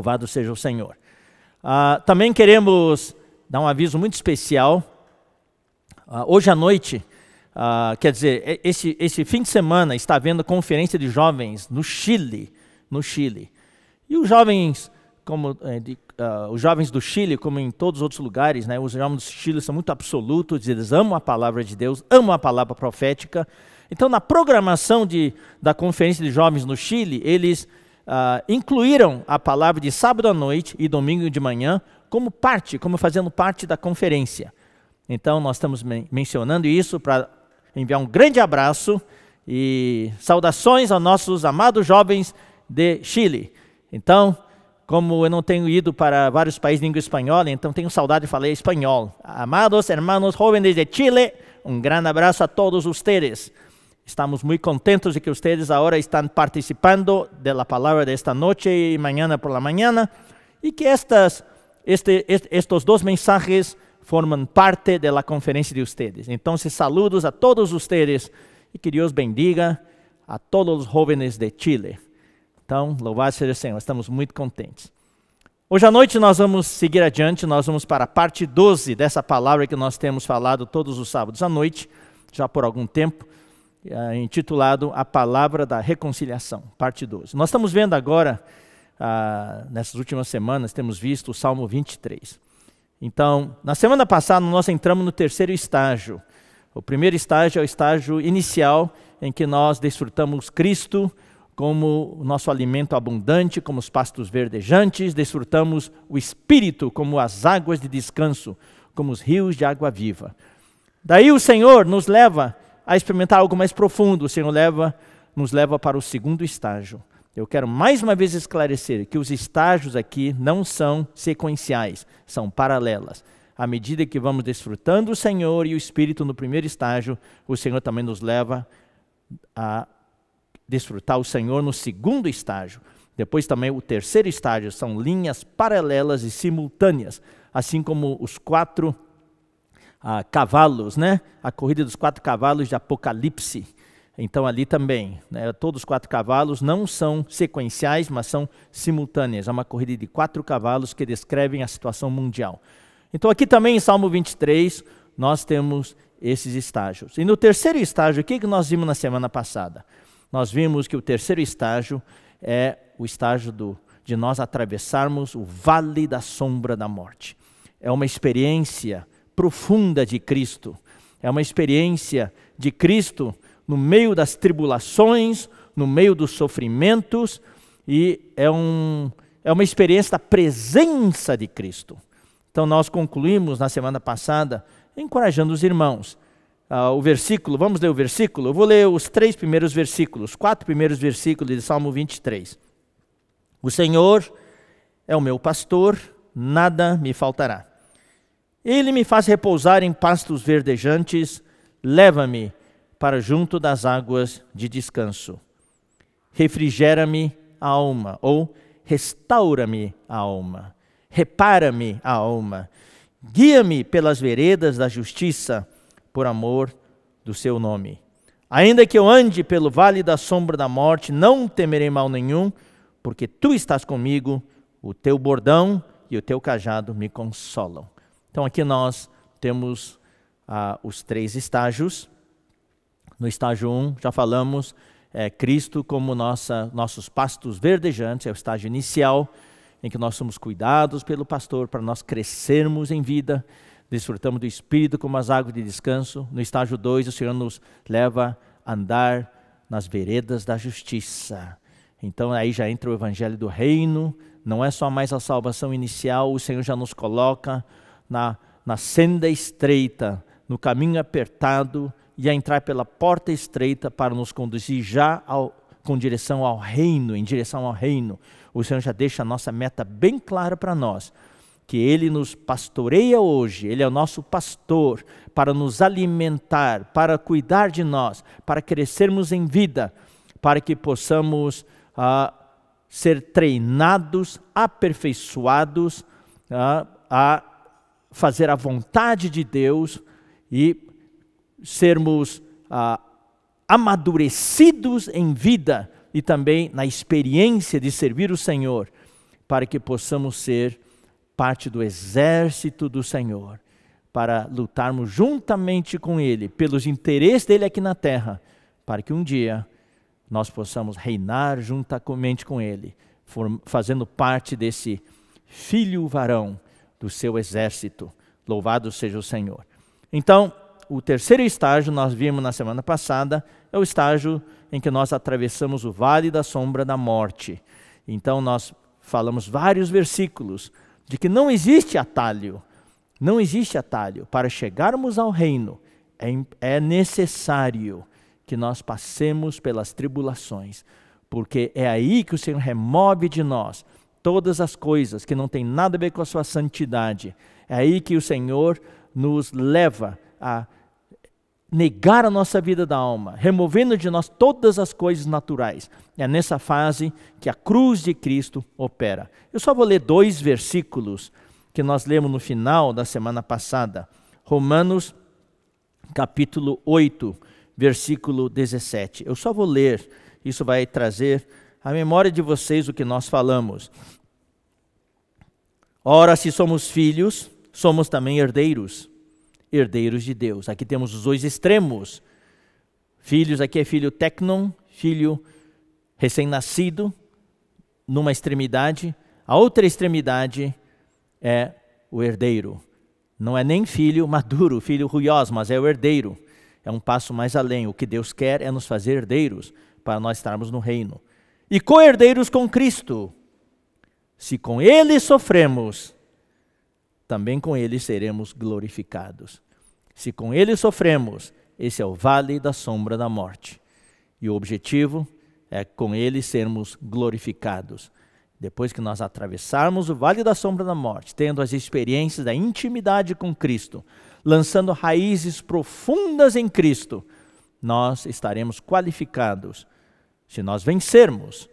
Louvado seja o Senhor. Ah, também queremos dar um aviso muito especial. Ah, hoje à noite, ah, quer dizer, esse, esse fim de semana está havendo conferência de jovens no Chile. No Chile. E os jovens, como eh, de, ah, os jovens do Chile, como em todos os outros lugares, né, os jovens do Chile são muito absolutos, eles amam a palavra de Deus, amam a palavra profética. Então, na programação de, da conferência de jovens no Chile, eles ah, incluíram a palavra de sábado à noite e domingo de manhã como parte, como fazendo parte da conferência. Então, nós estamos men mencionando isso para enviar um grande abraço e saudações aos nossos amados jovens de Chile. Então, como eu não tenho ido para vários países de língua espanhola, então tenho saudade de falar espanhol. Amados hermanos jovens de Chile, um grande abraço a todos vocês. Estamos muito contentos de que vocês agora estão participando da palavra desta noite e mañana por la mañana e que estas, este, est estos dos mensajes forman parte da conferência de vocês. Então, saludos a todos vocês e que Deus bendiga a todos os jovens de Chile. Então, louvado seja o Senhor, estamos muito contentes. Hoje à noite nós vamos seguir adiante, nós vamos para a parte 12 dessa palavra que nós temos falado todos os sábados à noite, já por algum tempo uh, intitulado A Palavra da Reconciliação, parte 12. Nós estamos vendo agora, uh, nessas últimas semanas, temos visto o Salmo 23. Então, na semana passada, nós entramos no terceiro estágio. O primeiro estágio é o estágio inicial, em que nós desfrutamos Cristo como o nosso alimento abundante, como os pastos verdejantes, desfrutamos o Espírito como as águas de descanso, como os rios de água viva. Daí o Senhor nos leva a experimentar algo mais profundo, o Senhor leva, nos leva para o segundo estágio. Eu quero mais uma vez esclarecer que os estágios aqui não são sequenciais, são paralelas. À medida que vamos desfrutando o Senhor e o Espírito no primeiro estágio, o Senhor também nos leva a desfrutar o Senhor no segundo estágio. Depois também o terceiro estágio são linhas paralelas e simultâneas, assim como os quatro a cavalos, né? A corrida dos quatro cavalos de Apocalipse. Então ali também, né? todos os quatro cavalos não são sequenciais, mas são simultâneas. É uma corrida de quatro cavalos que descrevem a situação mundial. Então aqui também em Salmo 23 nós temos esses estágios. E no terceiro estágio, o que nós vimos na semana passada? Nós vimos que o terceiro estágio é o estágio do, de nós atravessarmos o vale da sombra da morte. É uma experiência profunda de Cristo. É uma experiência de Cristo no meio das tribulações, no meio dos sofrimentos, e é, um, é uma experiência da presença de Cristo. Então, nós concluímos na semana passada encorajando os irmãos. Ah, o versículo, vamos ler o versículo? Eu vou ler os três primeiros versículos, quatro primeiros versículos de Salmo 23. O Senhor é o meu pastor, nada me faltará. Ele me faz repousar em pastos verdejantes, leva-me para junto das águas de descanso. Refrigera-me a alma, ou restaura-me a alma, repara-me a alma, guia-me pelas veredas da justiça, por amor do seu nome. Ainda que eu ande pelo vale da sombra da morte, não temerei mal nenhum, porque tu estás comigo, o teu bordão e o teu cajado me consolam. Então aqui nós temos ah, os três estágios. No estágio 1, um, já falamos, é, Cristo como nossa, nossos pastos verdejantes, é o estágio inicial, em que nós somos cuidados pelo pastor para nós crescermos em vida, desfrutamos do Espírito como as águas de descanso. No estágio 2, o Senhor nos leva a andar nas veredas da justiça. Então aí já entra o evangelho do reino, não é só mais a salvação inicial, o Senhor já nos coloca na, na senda estreita, no caminho apertado e a entrar pela porta estreita para nos conduzir já ao, com direção ao reino, em direção ao reino. O Senhor já deixa a nossa meta bem clara para nós, que Ele nos pastoreia hoje, Ele é o nosso pastor, para nos alimentar, para cuidar de nós, para crescermos em vida, para que possamos ah, ser treinados, aperfeiçoados ah, a fazer a vontade de Deus e sermos ah, amadurecidos em vida e também na experiência de servir o Senhor, para que possamos ser parte do exército do Senhor, para lutarmos juntamente com Ele, pelos interesses dele aqui na terra, para que um dia nós possamos reinar juntamente com Ele, fazendo parte desse filho varão do seu exército. Louvado seja o Senhor. Então, o terceiro estágio, nós vimos na semana passada, é o estágio em que nós atravessamos o vale da sombra da morte. Então, nós falamos vários versículos de que não existe atalho, não existe atalho. Para chegarmos ao reino, é, é necessário que nós passemos pelas tribulações, porque é aí que o Senhor remove de nós todas as coisas que não têm nada a ver com a sua santidade. É aí que o Senhor nos leva a negar a nossa vida da alma, removendo de nós todas as coisas naturais. É nessa fase que a cruz de Cristo opera. Eu só vou ler dois versículos que nós lemos no final da semana passada. Romanos capítulo 8, versículo 17. Eu só vou ler, isso vai trazer à memória de vocês o que nós falamos. Ora, se somos filhos, somos também herdeiros, herdeiros de Deus. Aqui temos os dois extremos. Filhos, aqui é filho tecnon, filho recém-nascido, numa extremidade. A outra extremidade é o herdeiro. Não é nem filho maduro, filho ruioso, mas é o herdeiro. É um passo mais além. O que Deus quer é nos fazer herdeiros para nós estarmos no reino e co-herdeiros com Cristo. Se com ele sofremos, também com ele seremos glorificados. Se com ele sofremos, esse é o vale da sombra da morte. E o objetivo é com ele sermos glorificados. Depois que nós atravessarmos o vale da sombra da morte, tendo as experiências da intimidade com Cristo, lançando raízes profundas em Cristo, nós estaremos qualificados se nós vencermos,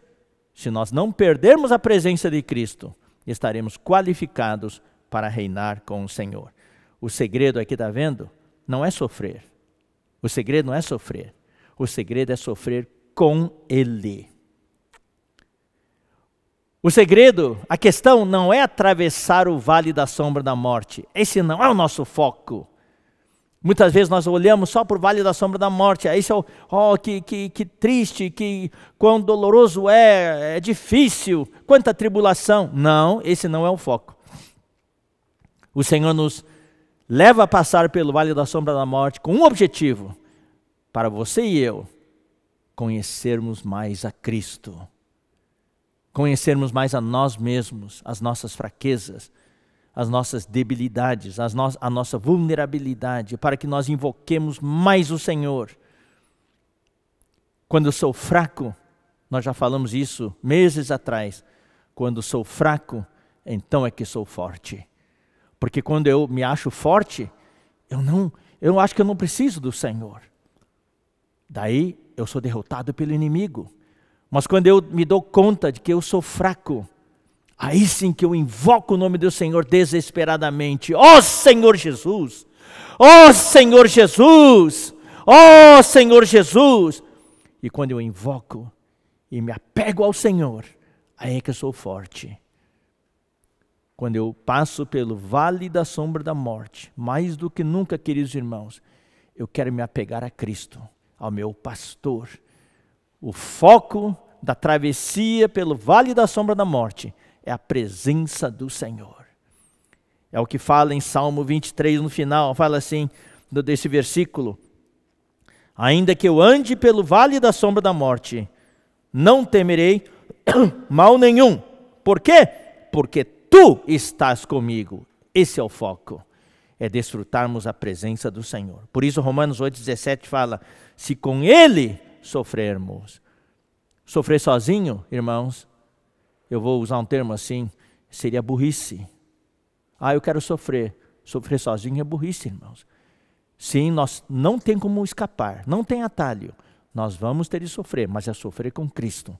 se nós não perdermos a presença de Cristo, estaremos qualificados para reinar com o Senhor. O segredo aqui está vendo? Não é sofrer. O segredo não é sofrer. O segredo é sofrer com Ele. O segredo, a questão não é atravessar o vale da sombra da morte. Esse não é o nosso foco. Muitas vezes nós olhamos só para o vale da sombra da morte. Aí, oh, oh, que, que, que triste, que quão doloroso é, é difícil, quanta tribulação. Não, esse não é o foco. O Senhor nos leva a passar pelo vale da sombra da morte com um objetivo: para você e eu conhecermos mais a Cristo, conhecermos mais a nós mesmos, as nossas fraquezas, as nossas debilidades, as no a nossa vulnerabilidade, para que nós invoquemos mais o Senhor. Quando sou fraco, nós já falamos isso meses atrás. Quando sou fraco, então é que sou forte. Porque quando eu me acho forte, eu não, eu acho que eu não preciso do Senhor. Daí eu sou derrotado pelo inimigo. Mas quando eu me dou conta de que eu sou fraco, Aí sim que eu invoco o nome do Senhor desesperadamente. Ó oh, Senhor Jesus! Ó oh, Senhor Jesus! Ó oh, Senhor Jesus! E quando eu invoco e me apego ao Senhor, aí é que eu sou forte. Quando eu passo pelo vale da sombra da morte, mais do que nunca, queridos irmãos, eu quero me apegar a Cristo, ao meu pastor. O foco da travessia pelo vale da sombra da morte é a presença do Senhor. É o que fala em Salmo 23 no final, fala assim, desse versículo: Ainda que eu ande pelo vale da sombra da morte, não temerei mal nenhum. Por quê? Porque tu estás comigo. Esse é o foco. É desfrutarmos a presença do Senhor. Por isso Romanos 8:17 fala: Se com ele sofrermos, sofrer sozinho, irmãos, eu vou usar um termo assim, seria burrice. Ah, eu quero sofrer. Sofrer sozinho é burrice, irmãos. Sim, nós não tem como escapar, não tem atalho. Nós vamos ter de sofrer, mas é sofrer com Cristo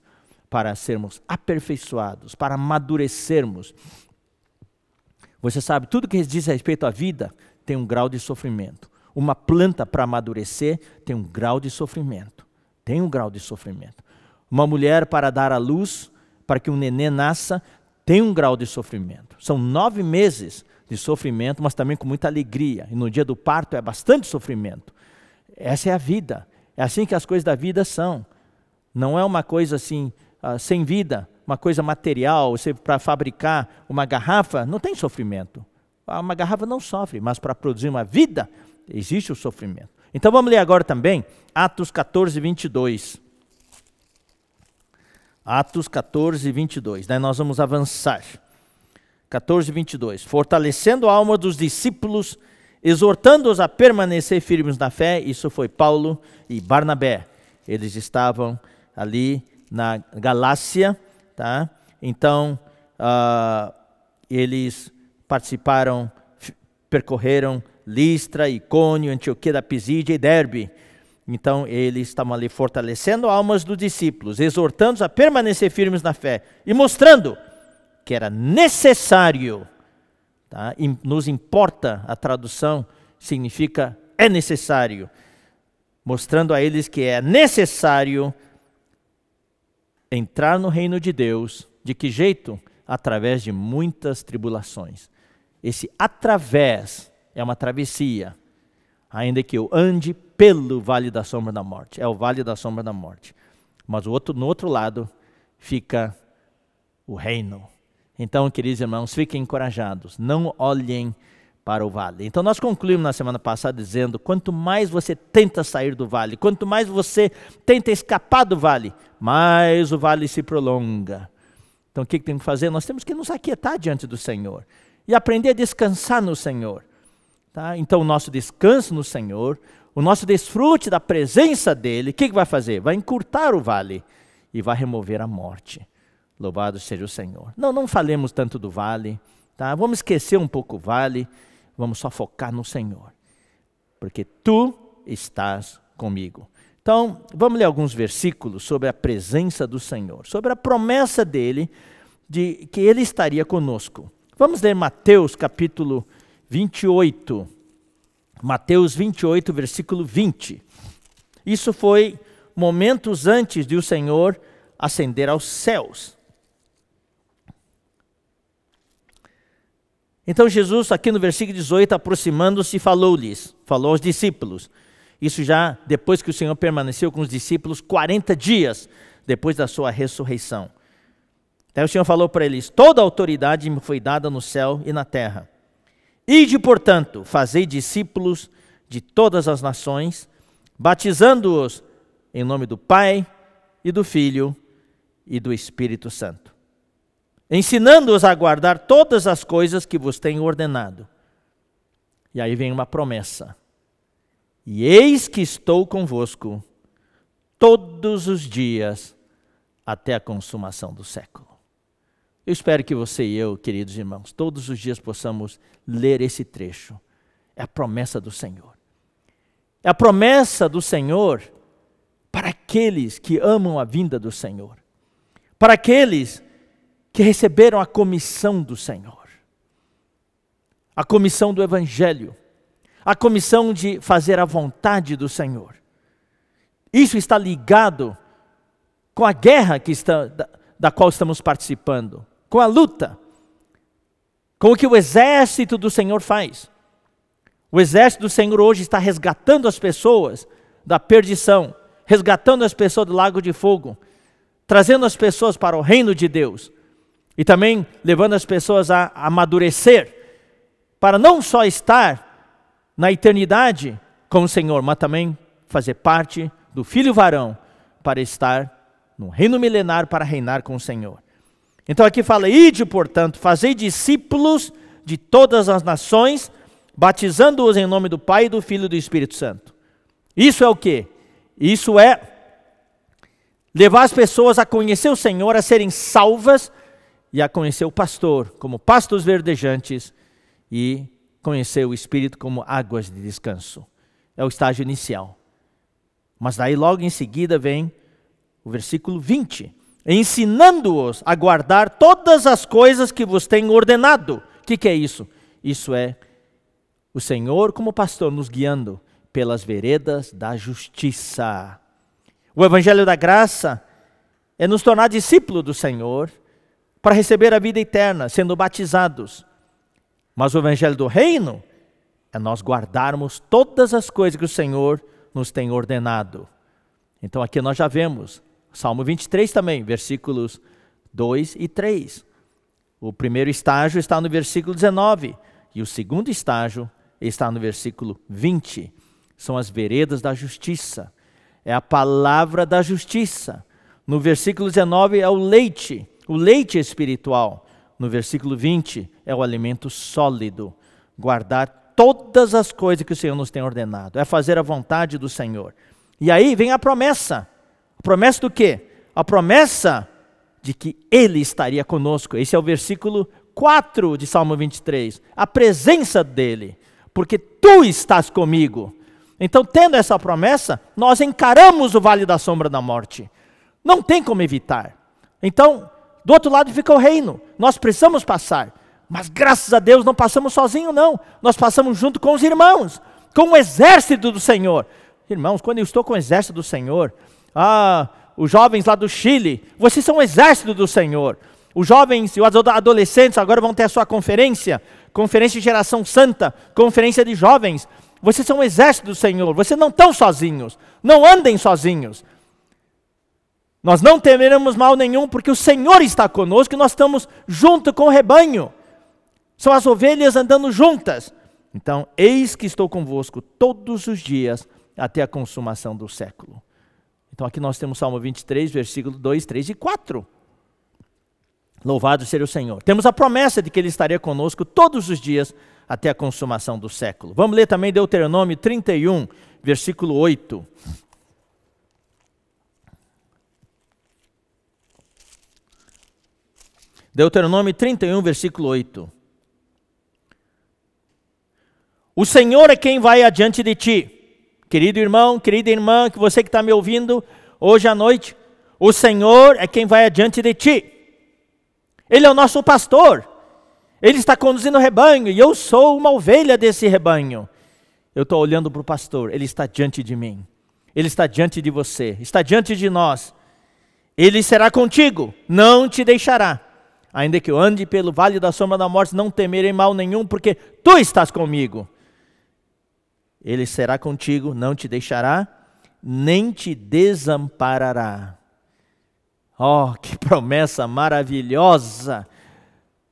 para sermos aperfeiçoados, para amadurecermos. Você sabe, tudo que diz a respeito à vida tem um grau de sofrimento. Uma planta para amadurecer tem um grau de sofrimento. Tem um grau de sofrimento. Uma mulher para dar à luz para que o nenê nasça tem um grau de sofrimento. São nove meses de sofrimento, mas também com muita alegria. E no dia do parto é bastante sofrimento. Essa é a vida. É assim que as coisas da vida são. Não é uma coisa assim, uh, sem vida, uma coisa material. Para fabricar uma garrafa, não tem sofrimento. Ah, uma garrafa não sofre, mas para produzir uma vida, existe o sofrimento. Então vamos ler agora também Atos 14, 22. Atos 14, 22. Daí nós vamos avançar. 14, 22. Fortalecendo a alma dos discípulos, exortando-os a permanecer firmes na fé. Isso foi Paulo e Barnabé. Eles estavam ali na Galácia, tá? Então, uh, eles participaram, percorreram Listra, Icônio, Antioquia da Pisídia e Derbe então ele estava ali fortalecendo almas dos discípulos, exortando-os a permanecer firmes na fé e mostrando que era necessário. Tá? Nos importa a tradução, significa é necessário. Mostrando a eles que é necessário entrar no reino de Deus. De que jeito? Através de muitas tribulações. Esse através é uma travessia. Ainda que eu ande pelo vale da sombra da morte. É o vale da sombra da morte. Mas outro, no outro lado fica o reino. Então, queridos irmãos, fiquem encorajados, não olhem para o vale. Então, nós concluímos na semana passada dizendo: quanto mais você tenta sair do vale, quanto mais você tenta escapar do vale, mais o vale se prolonga. Então, o que, que temos que fazer? Nós temos que nos aquietar diante do Senhor e aprender a descansar no Senhor. Tá? Então, o nosso descanso no Senhor, o nosso desfrute da presença dele, o que, que vai fazer? Vai encurtar o vale e vai remover a morte. Louvado seja o Senhor. Não, não falemos tanto do vale, tá? Vamos esquecer um pouco o vale, vamos só focar no Senhor, porque tu estás comigo. Então, vamos ler alguns versículos sobre a presença do Senhor, sobre a promessa dele de que ele estaria conosco. Vamos ler Mateus capítulo 28. Mateus 28, versículo 20. Isso foi momentos antes de o Senhor ascender aos céus. Então Jesus, aqui no versículo 18, aproximando-se, falou-lhes, falou aos discípulos. Isso já depois que o Senhor permaneceu com os discípulos 40 dias depois da sua ressurreição. Aí o Senhor falou para eles: Toda autoridade me foi dada no céu e na terra. Ide, portanto, fazei discípulos de todas as nações, batizando-os em nome do Pai e do Filho e do Espírito Santo, ensinando-os a guardar todas as coisas que vos tenho ordenado. E aí vem uma promessa: E eis que estou convosco todos os dias até a consumação do século. Eu espero que você e eu, queridos irmãos, todos os dias possamos ler esse trecho. É a promessa do Senhor. É a promessa do Senhor para aqueles que amam a vinda do Senhor, para aqueles que receberam a comissão do Senhor, a comissão do Evangelho, a comissão de fazer a vontade do Senhor. Isso está ligado com a guerra que está, da, da qual estamos participando com a luta, com o que o exército do Senhor faz. O exército do Senhor hoje está resgatando as pessoas da perdição, resgatando as pessoas do lago de fogo, trazendo as pessoas para o reino de Deus e também levando as pessoas a amadurecer para não só estar na eternidade com o Senhor, mas também fazer parte do filho varão para estar no reino milenar para reinar com o Senhor. Então aqui fala: Ide, portanto, fazei discípulos de todas as nações, batizando-os em nome do Pai, do Filho e do Espírito Santo. Isso é o que? Isso é levar as pessoas a conhecer o Senhor, a serem salvas e a conhecer o pastor como pastos verdejantes e conhecer o Espírito como águas de descanso. É o estágio inicial. Mas daí logo em seguida vem o versículo 20 ensinando-os a guardar todas as coisas que vos tenho ordenado. O que, que é isso? Isso é o Senhor, como pastor, nos guiando pelas veredas da justiça. O Evangelho da Graça é nos tornar discípulo do Senhor para receber a vida eterna, sendo batizados. Mas o Evangelho do Reino é nós guardarmos todas as coisas que o Senhor nos tem ordenado. Então aqui nós já vemos Salmo 23 também, versículos 2 e 3. O primeiro estágio está no versículo 19 e o segundo estágio está no versículo 20. São as veredas da justiça. É a palavra da justiça. No versículo 19 é o leite, o leite espiritual. No versículo 20 é o alimento sólido. Guardar todas as coisas que o Senhor nos tem ordenado. É fazer a vontade do Senhor. E aí vem a promessa promessa do quê? A promessa de que Ele estaria conosco. Esse é o versículo 4 de Salmo 23. A presença dEle, porque tu estás comigo. Então, tendo essa promessa, nós encaramos o vale da sombra da morte. Não tem como evitar. Então, do outro lado fica o reino. Nós precisamos passar. Mas graças a Deus não passamos sozinho, não. Nós passamos junto com os irmãos, com o exército do Senhor. Irmãos, quando eu estou com o exército do Senhor, ah, os jovens lá do Chile, vocês são o exército do Senhor. Os jovens e os adolescentes agora vão ter a sua conferência, conferência de geração santa, conferência de jovens. Vocês são o exército do Senhor, vocês não estão sozinhos, não andem sozinhos. Nós não temeremos mal nenhum, porque o Senhor está conosco e nós estamos junto com o rebanho. São as ovelhas andando juntas. Então, eis que estou convosco todos os dias até a consumação do século. Então aqui nós temos Salmo 23, versículo 2, 3 e 4. Louvado seja o Senhor. Temos a promessa de que Ele estaria conosco todos os dias até a consumação do século. Vamos ler também Deuteronômio 31, versículo 8. Deuteronômio 31, versículo 8. O Senhor é quem vai adiante de ti Querido irmão, querida irmã, que você que está me ouvindo hoje à noite, o Senhor é quem vai adiante de ti. Ele é o nosso pastor. Ele está conduzindo o rebanho e eu sou uma ovelha desse rebanho. Eu estou olhando para o pastor, ele está diante de mim, ele está diante de você, está diante de nós. Ele será contigo, não te deixará. Ainda que eu ande pelo vale da sombra da morte, não temerei mal nenhum, porque tu estás comigo. Ele será contigo, não te deixará, nem te desamparará. Oh, que promessa maravilhosa!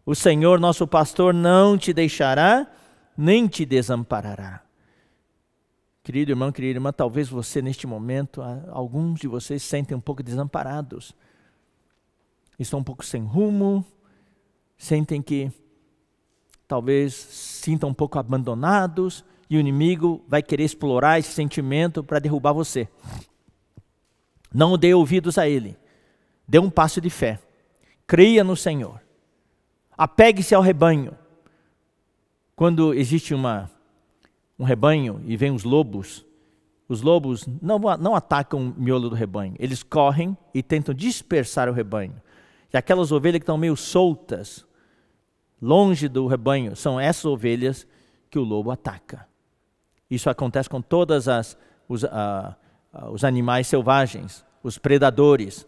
O Senhor, nosso pastor, não te deixará, nem te desamparará. Querido irmão, querida irmã, talvez você neste momento, alguns de vocês sentem um pouco desamparados. Estão um pouco sem rumo, sentem que talvez sintam um pouco abandonados, e o inimigo vai querer explorar esse sentimento para derrubar você. Não dê ouvidos a ele. Dê um passo de fé. Creia no Senhor. Apegue-se ao rebanho. Quando existe uma, um rebanho e vem os lobos, os lobos não, não atacam o miolo do rebanho. Eles correm e tentam dispersar o rebanho. E aquelas ovelhas que estão meio soltas, longe do rebanho, são essas ovelhas que o lobo ataca. Isso acontece com todos os, os animais selvagens, os predadores,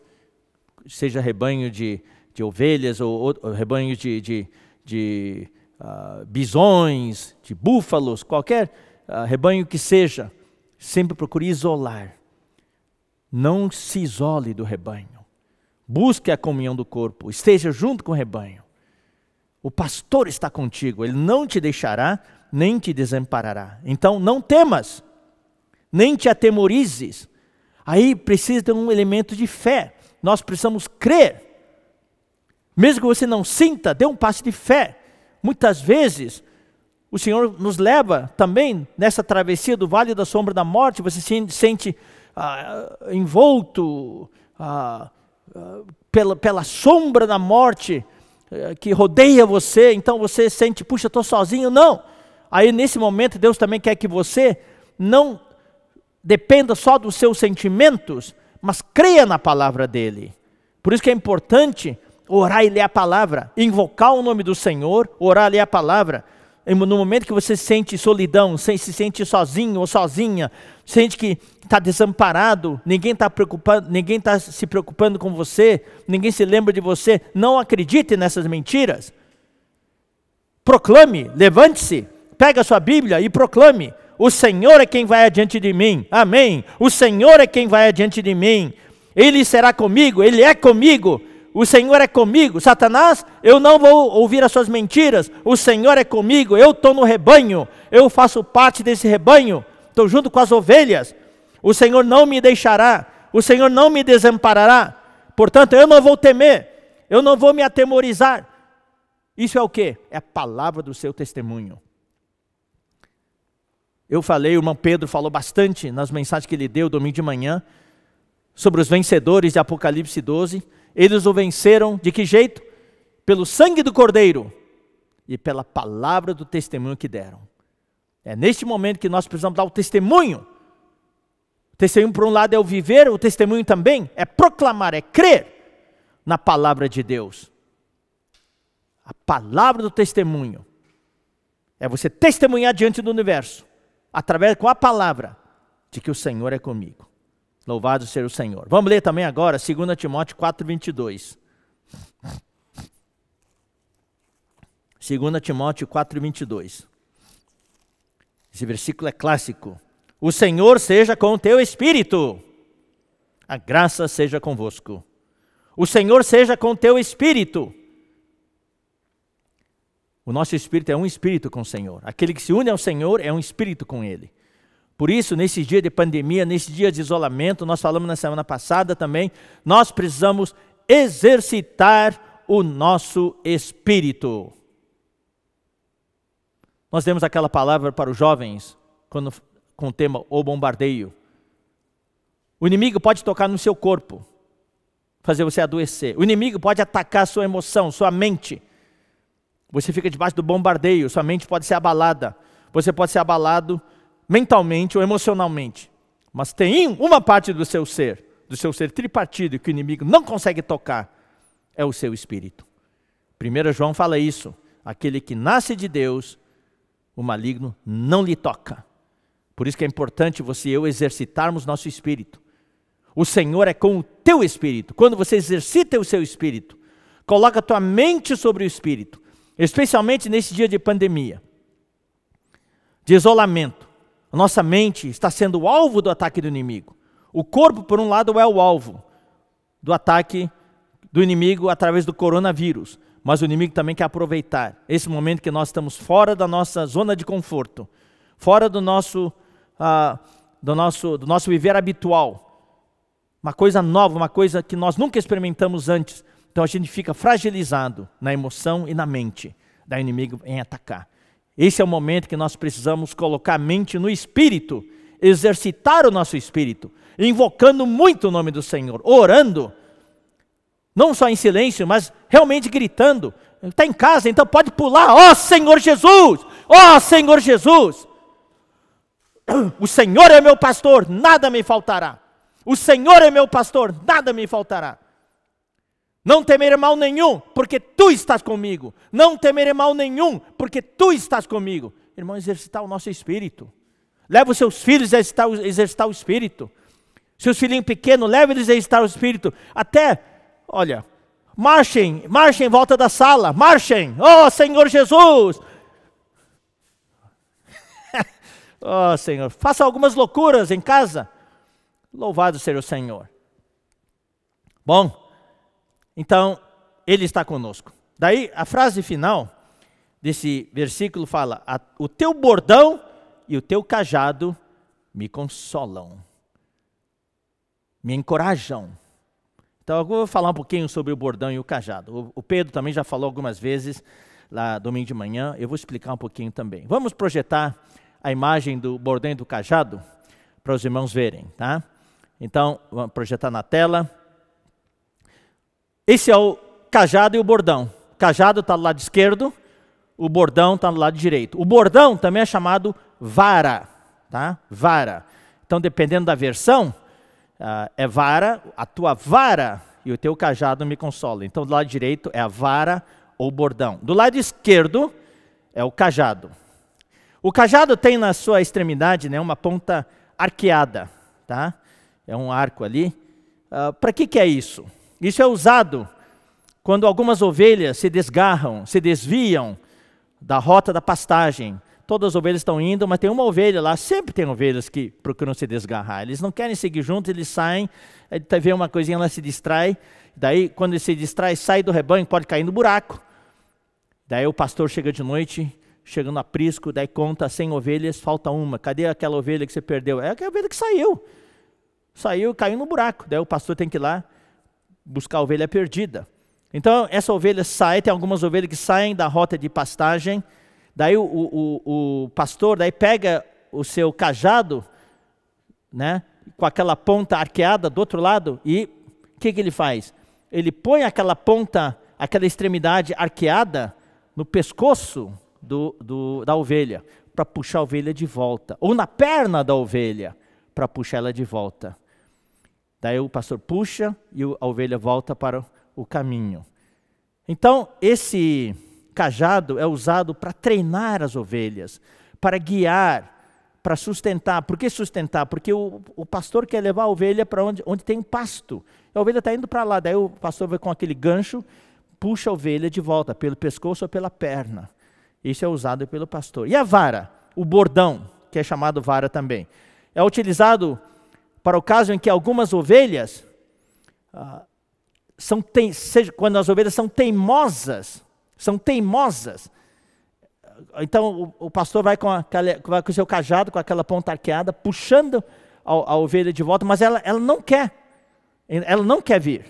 seja rebanho de, de ovelhas ou, ou rebanho de, de, de ah, bisões, de búfalos, qualquer ah, rebanho que seja. Sempre procure isolar. Não se isole do rebanho. Busque a comunhão do corpo. Esteja junto com o rebanho. O pastor está contigo, ele não te deixará nem te desamparará. Então não temas, nem te atemorizes. Aí precisa de um elemento de fé. Nós precisamos crer. Mesmo que você não sinta, dê um passo de fé. Muitas vezes o Senhor nos leva também nessa travessia do vale da sombra da morte, você se sente ah, envolto ah, ah pela, pela sombra da morte eh, que rodeia você, então você sente, puxa, estou sozinho. Não! Aí nesse momento Deus também quer que você não dependa só dos seus sentimentos, mas creia na palavra dele. Por isso que é importante orar e ler a palavra, invocar o nome do Senhor, orar e ler a palavra. No momento que você sente solidão, se sente sozinho ou sozinha, sente que está desamparado, ninguém está preocupando, ninguém está se preocupando com você, ninguém se lembra de você, não acredite nessas mentiras. Proclame, levante-se, Pega a sua Bíblia e proclame: O Senhor é quem vai adiante de mim. Amém. O Senhor é quem vai adiante de mim. Ele será comigo, ele é comigo. O Senhor é comigo. Satanás, eu não vou ouvir as suas mentiras. O Senhor é comigo. Eu estou no rebanho. Eu faço parte desse rebanho. Estou junto com as ovelhas. O Senhor não me deixará. O Senhor não me desamparará. Portanto, eu não vou temer. Eu não vou me atemorizar. Isso é o que? É a palavra do seu testemunho. Eu falei, o irmão Pedro falou bastante nas mensagens que ele deu domingo de manhã, sobre os vencedores de Apocalipse 12. Eles o venceram de que jeito? Pelo sangue do Cordeiro e pela palavra do testemunho que deram. É neste momento que nós precisamos dar o testemunho. O testemunho, por um lado, é o viver, o testemunho também é proclamar, é crer na palavra de Deus. A palavra do testemunho é você testemunhar diante do universo através com a palavra, de que o Senhor é comigo. Louvado seja o Senhor. Vamos ler também agora 2 Timóteo 4:22. 2 Timóteo 4:22. Esse versículo é clássico. O Senhor seja com o teu espírito. A graça seja convosco. O Senhor seja com o teu espírito. O nosso espírito é um espírito com o Senhor. Aquele que se une ao Senhor é um espírito com Ele. Por isso, nesse dia de pandemia, nesse dia de isolamento, nós falamos na semana passada também, nós precisamos exercitar o nosso espírito. Nós demos aquela palavra para os jovens quando, com o tema o bombardeio. O inimigo pode tocar no seu corpo, fazer você adoecer. O inimigo pode atacar sua emoção, sua mente, você fica debaixo do bombardeio, sua mente pode ser abalada. Você pode ser abalado mentalmente ou emocionalmente. Mas tem uma parte do seu ser, do seu ser tripartido, que o inimigo não consegue tocar, é o seu espírito. 1 João fala isso. Aquele que nasce de Deus, o maligno não lhe toca. Por isso que é importante você e eu exercitarmos nosso espírito. O Senhor é com o teu espírito. Quando você exercita o seu espírito, coloca a tua mente sobre o espírito especialmente nesse dia de pandemia, de isolamento. A nossa mente está sendo o alvo do ataque do inimigo. O corpo, por um lado, é o alvo do ataque do inimigo através do coronavírus, mas o inimigo também quer aproveitar esse momento que nós estamos fora da nossa zona de conforto, fora do nosso, ah, do nosso, do nosso viver habitual. Uma coisa nova, uma coisa que nós nunca experimentamos antes, então a gente fica fragilizado na emoção e na mente da inimigo em atacar. Esse é o momento que nós precisamos colocar a mente no espírito, exercitar o nosso espírito, invocando muito o nome do Senhor, orando, não só em silêncio, mas realmente gritando. Está em casa, então pode pular, ó oh, Senhor Jesus, ó oh, Senhor Jesus. O Senhor é meu pastor, nada me faltará. O Senhor é meu pastor, nada me faltará. Não temerei mal nenhum, porque tu estás comigo. Não temerei mal nenhum, porque tu estás comigo. Irmão, exercitar o nosso espírito. Leva os seus filhos a exercitar, exercitar o espírito. Seus filhinhos pequenos, leva eles a exercitar o espírito. Até, olha, marchem, marchem em volta da sala, marchem. Oh, Senhor Jesus! oh, Senhor, faça algumas loucuras em casa. Louvado seja o Senhor. Bom, então, ele está conosco. Daí, a frase final desse versículo fala: O teu bordão e o teu cajado me consolam, me encorajam. Então, eu vou falar um pouquinho sobre o bordão e o cajado. O Pedro também já falou algumas vezes lá domingo de manhã, eu vou explicar um pouquinho também. Vamos projetar a imagem do bordão e do cajado para os irmãos verem, tá? Então, vamos projetar na tela. Esse é o cajado e o bordão. O cajado está do lado esquerdo, o bordão está do lado direito. O bordão também é chamado vara, tá? Vara. Então, dependendo da versão, uh, é vara, a tua vara e o teu cajado me consola. Então, do lado direito é a vara ou bordão. Do lado esquerdo é o cajado. O cajado tem na sua extremidade né, uma ponta arqueada, tá? É um arco ali. Uh, ah, Para que, que é isso? Isso é usado quando algumas ovelhas se desgarram, se desviam da rota da pastagem. Todas as ovelhas estão indo, mas tem uma ovelha lá, sempre tem ovelhas que procuram se desgarrar. Eles não querem seguir juntos, eles saem, ele tá, vê uma coisinha, ela se distrai. Daí, quando ele se distrai, sai do rebanho, pode cair no buraco. Daí o pastor chega de noite, chegando a prisco, daí conta 100 ovelhas, falta uma. Cadê aquela ovelha que você perdeu? É aquela ovelha que saiu. Saiu, caiu no buraco. Daí o pastor tem que ir lá, buscar a ovelha perdida. Então, essa ovelha sai, tem algumas ovelhas que saem da rota de pastagem, daí o, o, o pastor daí pega o seu cajado, né, com aquela ponta arqueada do outro lado, e o que, que ele faz? Ele põe aquela ponta, aquela extremidade arqueada no pescoço do, do, da ovelha, para puxar a ovelha de volta, ou na perna da ovelha, para puxar ela de volta. Daí o pastor puxa e a ovelha volta para o caminho. Então, esse cajado é usado para treinar as ovelhas, para guiar, para sustentar. Por que sustentar? Porque o, o pastor quer levar a ovelha para onde, onde tem pasto. A ovelha está indo para lá, daí o pastor vai com aquele gancho, puxa a ovelha de volta, pelo pescoço ou pela perna. Isso é usado pelo pastor. E a vara? O bordão, que é chamado vara também. É utilizado para o caso em que algumas ovelhas, ah, são tem, seja, quando as ovelhas são teimosas, são teimosas, então o, o pastor vai com, a, vai com o seu cajado, com aquela ponta arqueada, puxando a, a ovelha de volta, mas ela, ela não quer, ela não quer vir.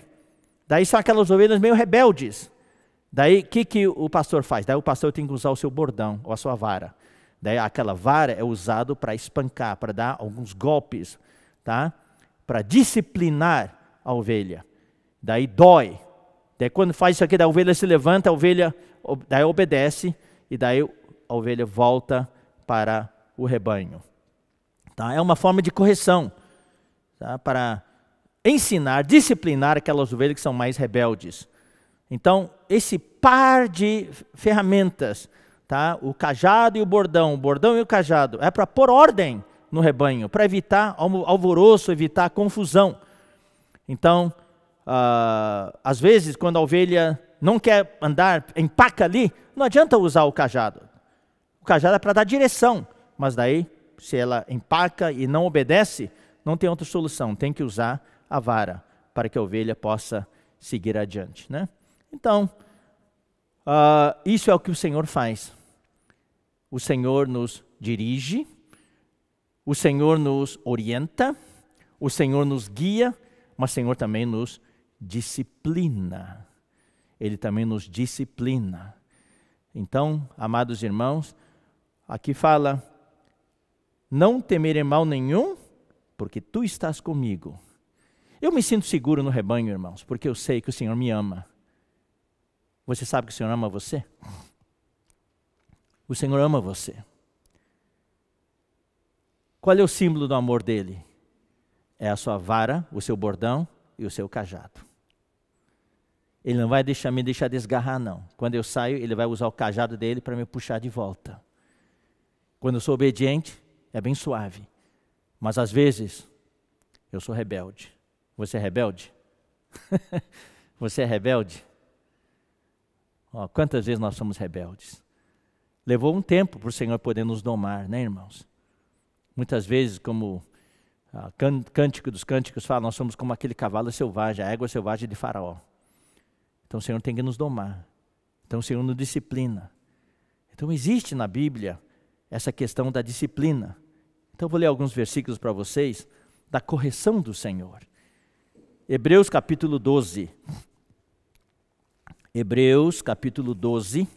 Daí são aquelas ovelhas meio rebeldes. Daí o que, que o pastor faz? Daí o pastor tem que usar o seu bordão ou a sua vara. Daí aquela vara é usada para espancar, para dar alguns golpes, tá? Para disciplinar a ovelha. Daí dói. Daí quando faz isso aqui, da ovelha se levanta, a ovelha daí obedece e daí a ovelha volta para o rebanho. Tá? É uma forma de correção tá? para ensinar, disciplinar aquelas ovelhas que são mais rebeldes. Então, esse par de ferramentas, tá? o cajado e o bordão, o bordão e o cajado, é para pôr ordem no rebanho, para evitar alvoroço, evitar confusão. Então, uh, às vezes, quando a ovelha não quer andar, empaca ali, não adianta usar o cajado. O cajado é para dar direção, mas daí, se ela empaca e não obedece, não tem outra solução, tem que usar a vara para que a ovelha possa seguir adiante. Né? Então, uh, isso é o que o Senhor faz. O Senhor nos dirige, o Senhor nos orienta, o Senhor nos guia, mas o Senhor também nos disciplina. Ele também nos disciplina. Então, amados irmãos, aqui fala: Não temerei mal nenhum, porque tu estás comigo. Eu me sinto seguro no rebanho, irmãos, porque eu sei que o Senhor me ama. Você sabe que o Senhor ama você? O Senhor ama você. Qual é o símbolo do amor dele? É a sua vara, o seu bordão e o seu cajado. Ele não vai deixar, me deixar desgarrar, não. Quando eu saio, ele vai usar o cajado dele para me puxar de volta. Quando eu sou obediente, é bem suave. Mas às vezes, eu sou rebelde. Você é rebelde? Você é rebelde? Oh, quantas vezes nós somos rebeldes? Levou um tempo para o Senhor poder nos domar, né, irmãos? Muitas vezes, como ah, Cântico dos Cânticos fala, nós somos como aquele cavalo selvagem, a égua selvagem de Faraó. Então o Senhor tem que nos domar. Então o Senhor nos disciplina. Então existe na Bíblia essa questão da disciplina. Então eu vou ler alguns versículos para vocês da correção do Senhor. Hebreus capítulo 12. Hebreus capítulo 12.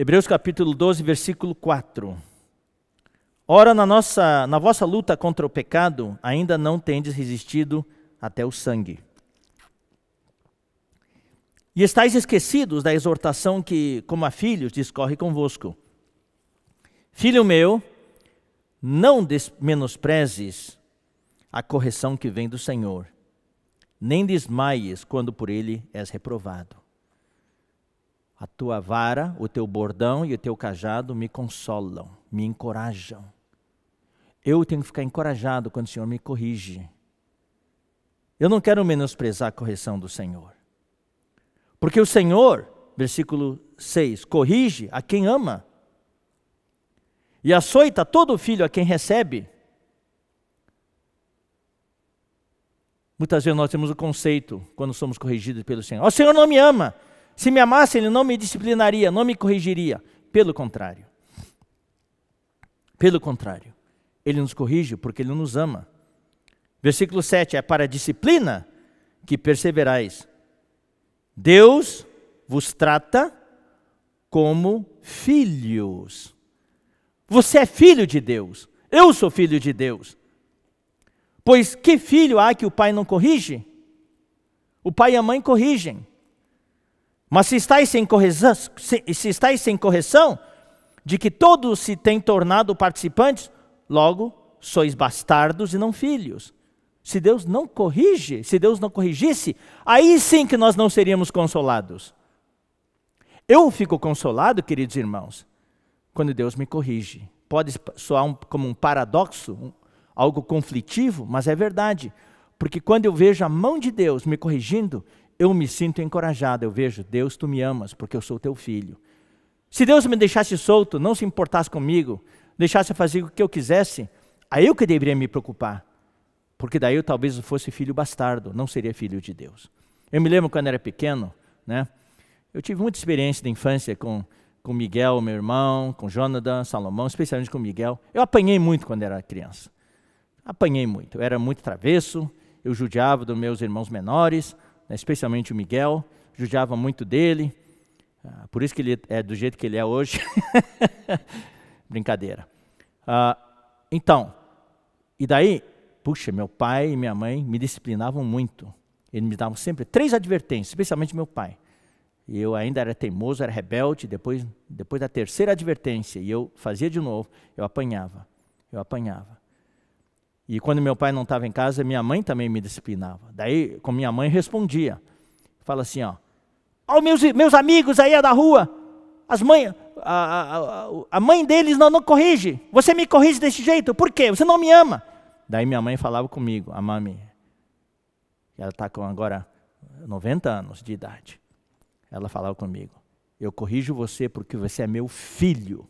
Hebreus capítulo 12, versículo 4. Ora, na, nossa, na vossa luta contra o pecado, ainda não tendes resistido até o sangue. E estáis esquecidos da exortação que, como a filhos, discorre convosco. Filho meu, não menosprezes a correção que vem do Senhor, nem desmaies quando por ele és reprovado. A tua vara, o teu bordão e o teu cajado me consolam, me encorajam. Eu tenho que ficar encorajado quando o Senhor me corrige. Eu não quero menosprezar a correção do Senhor. Porque o Senhor, versículo 6, corrige a quem ama e açoita todo filho a quem recebe. Muitas vezes nós temos o conceito, quando somos corrigidos pelo Senhor: O Senhor não me ama, se me amasse, ele não me disciplinaria, não me corrigiria. Pelo contrário. Pelo contrário. Ele nos corrige porque ele nos ama. Versículo 7 é para a disciplina que perseverais. Deus vos trata como filhos. Você é filho de Deus. Eu sou filho de Deus. Pois que filho há que o pai não corrige? O pai e a mãe corrigem. Mas se estáis sem correção, se, se estáis sem correção de que todos se têm tornado participantes, logo sois bastardos e não filhos. Se Deus não corrige, se Deus não corrigisse, aí sim que nós não seríamos consolados. Eu fico consolado, queridos irmãos, quando Deus me corrige. Pode soar um, como um paradoxo, um, algo conflitivo, mas é verdade. Porque quando eu vejo a mão de Deus me corrigindo, eu me sinto encorajado, eu vejo, Deus, tu me amas, porque eu sou teu filho. Se Deus me deixasse solto, não se importasse comigo, deixasse fazer o que eu quisesse, aí eu que deveria me preocupar, porque daí eu talvez fosse filho bastardo, não seria filho de Deus. Eu me lembro quando era pequeno, né? Eu tive muita experiência de infância com com Miguel, meu irmão, com Jonathan, Salomão, especialmente com Miguel. Eu apanhei muito quando era criança. Apanhei muito. Eu era muito travesso, eu judiava dos meus irmãos menores, né, especialmente o Miguel, judiava muito dele, ah, por isso que ele é do jeito que ele é hoje. Brincadeira. Ah, então, e daí, puxa, meu pai e minha mãe me disciplinavam muito. Eles me davam sempre três advertências, especialmente meu pai. E eu ainda era teimoso, era rebelde. Depois, depois da terceira advertência, e eu fazia de novo, eu apanhava, eu apanhava. E quando meu pai não estava em casa, minha mãe também me disciplinava. Daí, com minha mãe respondia. Fala assim, ó. Ó, oh, meus, meus amigos aí da rua. As mães, a, a, a, mãe deles não, não corrige. Você me corrige desse jeito? Por quê? Você não me ama. Daí minha mãe falava comigo, a ah, mami. Ela está com agora 90 anos de idade. Ela falava comigo. Eu corrijo você porque você é meu filho.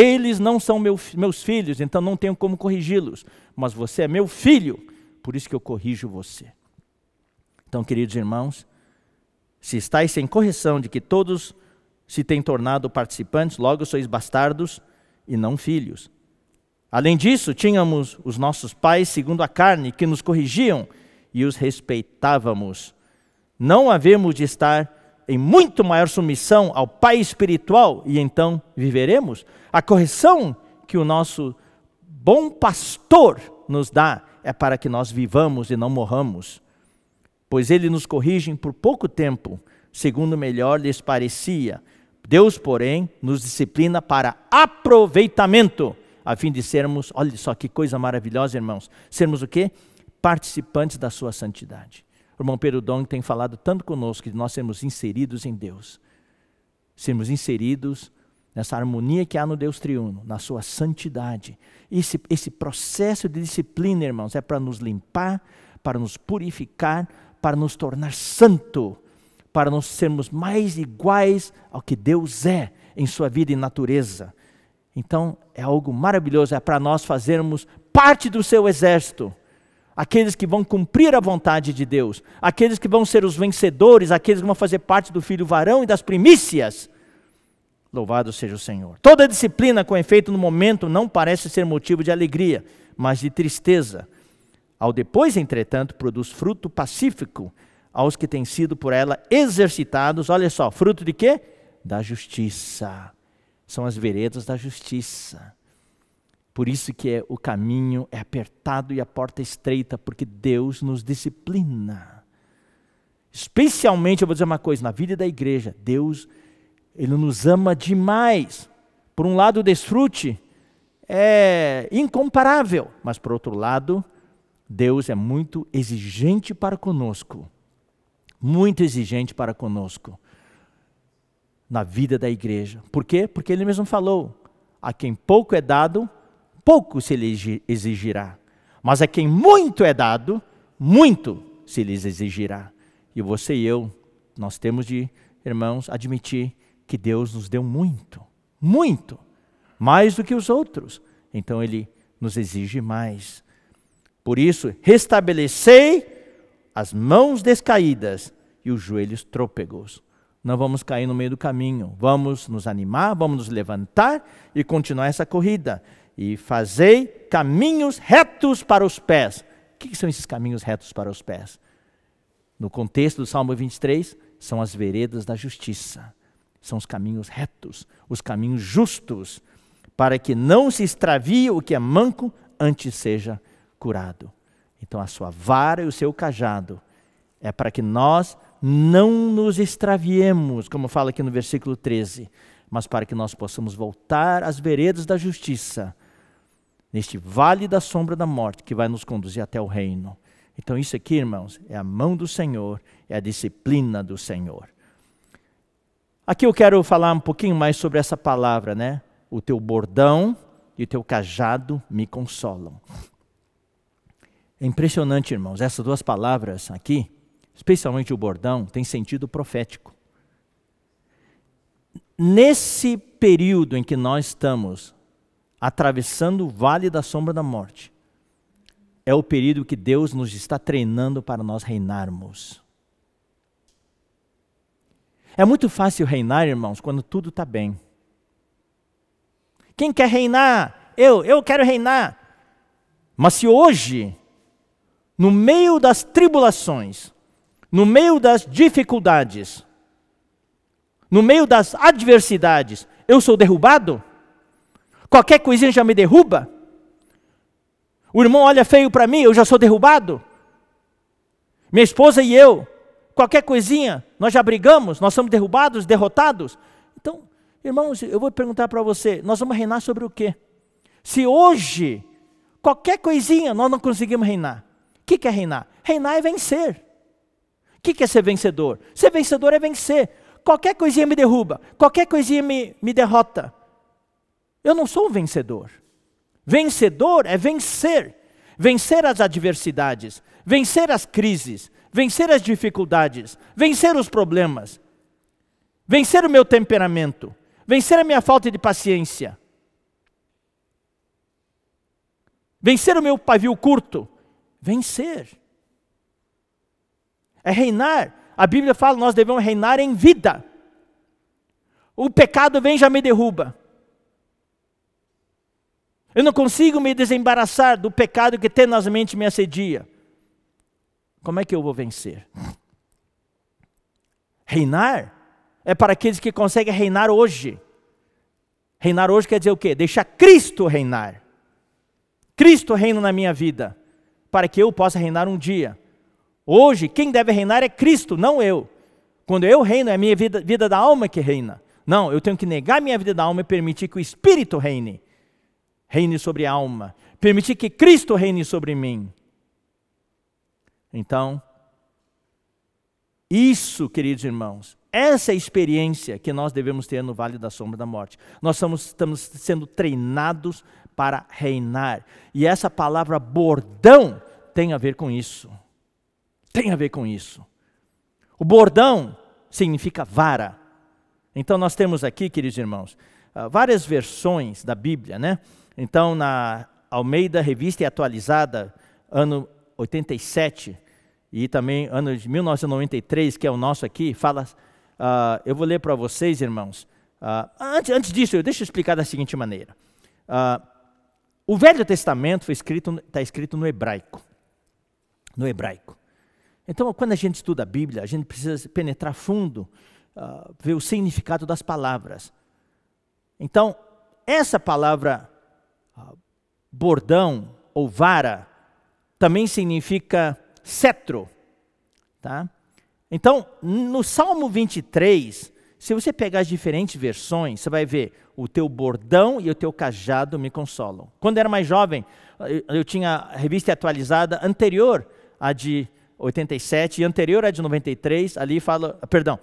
Eles não são meus filhos, então não tenho como corrigi-los. Mas você é meu filho, por isso que eu corrijo você. Então, queridos irmãos, se estáis sem correção de que todos se têm tornado participantes, logo sois bastardos e não filhos. Além disso, tínhamos os nossos pais segundo a carne, que nos corrigiam e os respeitávamos. Não havemos de estar em muito maior submissão ao Pai espiritual e então viveremos. A correção que o nosso bom pastor nos dá é para que nós vivamos e não morramos, pois ele nos corrige por pouco tempo, segundo melhor lhes parecia. Deus, porém, nos disciplina para aproveitamento, a fim de sermos, olha só que coisa maravilhosa, irmãos, sermos o quê? Participantes da sua santidade. O irmão Pedro Dong tem falado tanto conosco que nós sermos inseridos em Deus, sermos inseridos nessa harmonia que há no Deus triuno, na sua santidade. Esse, esse processo de disciplina, irmãos, é para nos limpar, para nos purificar, para nos tornar santo, para nós sermos mais iguais ao que Deus é em sua vida e natureza. Então, é algo maravilhoso, é para nós fazermos parte do seu exército aqueles que vão cumprir a vontade de Deus, aqueles que vão ser os vencedores, aqueles que vão fazer parte do filho varão e das primícias. Louvado seja o Senhor. Toda disciplina com efeito no momento não parece ser motivo de alegria, mas de tristeza. Ao depois, entretanto, produz fruto pacífico aos que têm sido por ela exercitados. Olha só, fruto de quê? Da justiça. São as veredas da justiça. Por isso que é, o caminho é apertado e a porta é estreita, porque Deus nos disciplina. Especialmente, eu vou dizer uma coisa, na vida da igreja, Deus, Ele nos ama demais. Por um lado, o desfrute é incomparável, mas por outro lado, Deus é muito exigente para conosco. Muito exigente para conosco na vida da igreja. Por quê? Porque ele mesmo falou: a quem pouco é dado, pouco se lhe exigirá. Mas a quem muito é dado, muito se lhes exigirá. E você e eu, nós temos de, irmãos, admitir que Deus nos deu muito, muito, mais do que os outros. Então ele nos exige mais. Por isso, restabelecei as mãos descaídas e os joelhos trôpegos. Não vamos cair no meio do caminho. Vamos nos animar, vamos nos levantar e continuar essa corrida e fazei caminhos retos para os pés. O que são esses caminhos retos para os pés? No contexto do Salmo 23, são as veredas da justiça, são os caminhos retos, os caminhos justos, para que não se extravie o que é manco, antes seja curado. Então, a sua vara e o seu cajado é para que nós não nos extraviemos, como fala aqui no versículo 13, mas para que nós possamos voltar às veredas da justiça neste vale da sombra da morte que vai nos conduzir até o reino. Então, isso aqui, irmãos, é a mão do Senhor, é a disciplina do Senhor. Aqui eu quero falar um pouquinho mais sobre essa palavra, né? O teu bordão e o teu cajado me consolam. É impressionante, irmãos, essas duas palavras aqui, especialmente o bordão, tem sentido profético. Nesse período em que nós estamos, atravessando o vale da sombra da morte, é o período que Deus nos está treinando para nós reinarmos. É muito fácil reinar, irmãos, quando tudo está bem. Quem quer reinar? Eu, eu quero reinar. Mas se hoje, no meio das tribulações, no meio das dificuldades, no meio das adversidades, eu sou derrubado, Qualquer coisinha já me derruba. O irmão olha feio para mim, eu já sou derrubado. Minha esposa e eu, qualquer coisinha, nós já brigamos, nós somos derrubados, derrotados. Então, irmãos, eu vou perguntar para você, nós vamos reinar sobre o quê? Se hoje, qualquer coisinha, nós não conseguimos reinar. O que, é reinar? Reinar é vencer. O que, que é ser vencedor? Ser vencedor é vencer. Qualquer coisinha me derruba, qualquer coisinha me, me derrota. Eu não sou um vencedor. Vencedor é vencer. Vencer as adversidades, vencer as crises, vencer as dificuldades, vencer os problemas, vencer o meu temperamento, vencer a minha falta de paciência, vencer o meu pavio curto. Vencer. É reinar. A Bíblia fala: nós devemos reinar em vida. O pecado vem e já me derruba. Eu não consigo me desembaraçar do pecado que tenazmente me assedia. Como é que eu vou vencer? Reinar é para aqueles que conseguem reinar hoje. Reinar hoje quer dizer o quê? Deixar Cristo reinar. Cristo reina na minha vida, para que eu possa reinar um dia. Hoje, quem deve reinar é Cristo, não eu. Quando eu reino, é a minha vida, vida da alma que reina. Não, eu tenho que negar minha vida da alma e permitir que o Espírito reine reine sobre a alma, permitir que Cristo reine sobre mim. Então, isso, queridos irmãos, essa é a experiência que nós devemos ter no Vale da Sombra da Morte. Nós somos, estamos sendo treinados para reinar. E essa palavra bordão tem a ver com isso. Tem a ver com isso. O bordão significa vara. Então nós temos aqui, queridos irmãos, ah, várias versões da Bíblia, né? Então, na Almeida Revista e Atualizada, ano 87, e também ano de 1993, que é o nosso aqui, fala. Uh, eu vou ler para vocês, irmãos. Uh, antes, antes disso, deixa eu explicar da seguinte maneira. Uh, o Velho Testamento está escrito, tá escrito no hebraico. No hebraico. Então, quando a gente estuda a Bíblia, a gente precisa penetrar fundo, ver o significado das palavras. Então, essa palavra ah, bordão ou vara, também significa cetro. Tá? Então, no Salmo 23, se você pegar as diferentes versões, você vai ver o teu bordão e o teu cajado me consolam. Quando era mais jovem, eu tinha a revista atualizada anterior à de 87 e anterior é de 93, ali fala, perdão,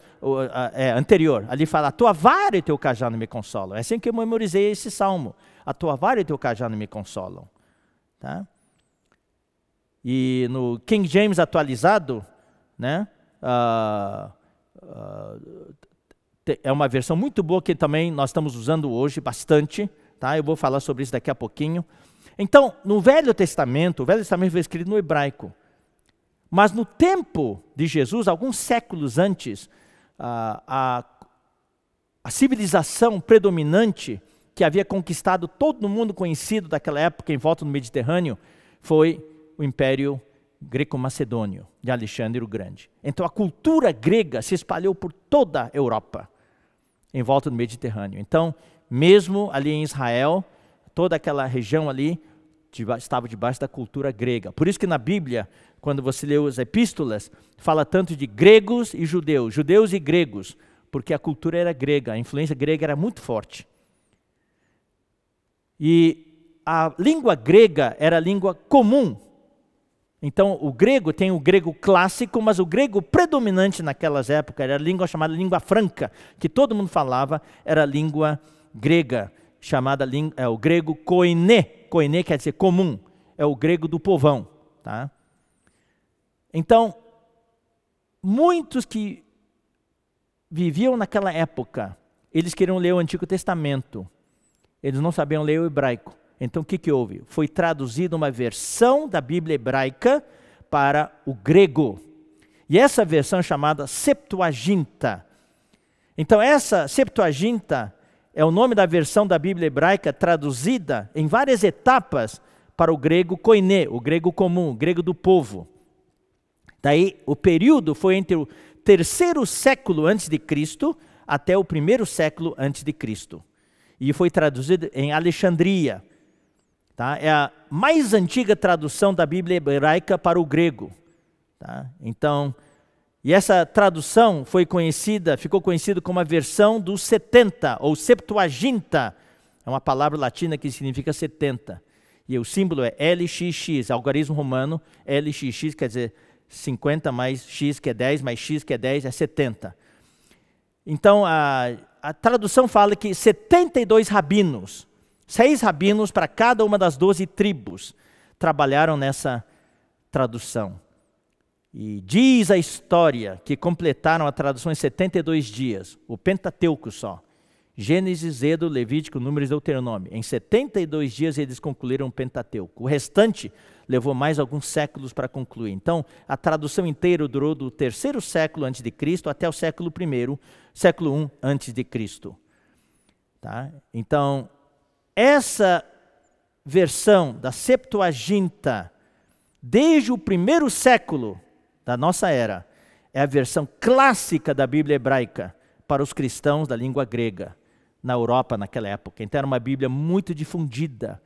é, anterior, ali fala, a tua vara e teu cajado me consolam. É assim que eu memorizei esse salmo. A tua vara e teu cajado me consolam. Tá? E no King James atualizado, né, uh, uh, é uma versão muito boa que também nós estamos usando hoje bastante. Tá? Eu vou falar sobre isso daqui a pouquinho. Então, no Velho Testamento, o Velho Testamento foi escrito no hebraico. Mas no tempo de Jesus, alguns séculos antes, a, a, a civilização predominante que havia conquistado todo o mundo conhecido daquela época em volta do Mediterrâneo foi o Império Greco-Macedônio de Alexandre o Grande. Então a cultura grega se espalhou por toda a Europa em volta do Mediterrâneo. Então, mesmo ali em Israel, toda aquela região ali estava debaixo da cultura grega. Por isso que na Bíblia quando você lê as epístolas, fala tanto de gregos e judeus, judeus e gregos, porque a cultura era grega, a influência grega era muito forte. E a língua grega era a língua comum. Então, o grego tem o grego clássico, mas o grego predominante naquelas épocas era a língua chamada língua franca, que todo mundo falava, era a língua grega, chamada é, o grego koiné. Koiné quer dizer comum, é o grego do povão. Tá? Então, muitos que viviam naquela época, eles queriam ler o Antigo Testamento. Eles não sabiam ler o hebraico. Então o que, que houve? Foi traduzida uma versão da Bíblia hebraica para o grego. E essa versão é chamada Septuaginta. Então essa Septuaginta é o nome da versão da Bíblia hebraica traduzida em várias etapas para o grego koiné, o grego comum, o grego do povo. Daí o período foi entre o terceiro século antes de Cristo até o primeiro século antes de Cristo. E foi traduzido em Alexandria. Tá? É a mais antiga tradução da Bíblia hebraica para o grego. Tá? Então, e essa tradução foi conhecida, ficou conhecida como a versão dos 70 ou Septuaginta. É uma palavra latina que significa 70. E o símbolo é LXX, algarismo romano, LXX quer dizer 50 mais X, que é 10, mais X, que é 10, é 70. Então, a, a tradução fala que 72 rabinos, seis rabinos para cada uma das 12 tribos, trabalharam nessa tradução. E diz a história que completaram a tradução em 72 dias, o Pentateuco só. Gênesis, Edo, Levítico, Números e Deuteronômio. Em 72 dias eles concluíram o Pentateuco. O restante levou mais alguns séculos para concluir. Então, a tradução inteira durou do terceiro século antes de Cristo até o século I, século I antes de Cristo. Tá? Então, essa versão da Septuaginta, desde o primeiro século da nossa era, é a versão clássica da Bíblia hebraica para os cristãos da língua grega na Europa naquela época. Então era uma Bíblia muito difundida,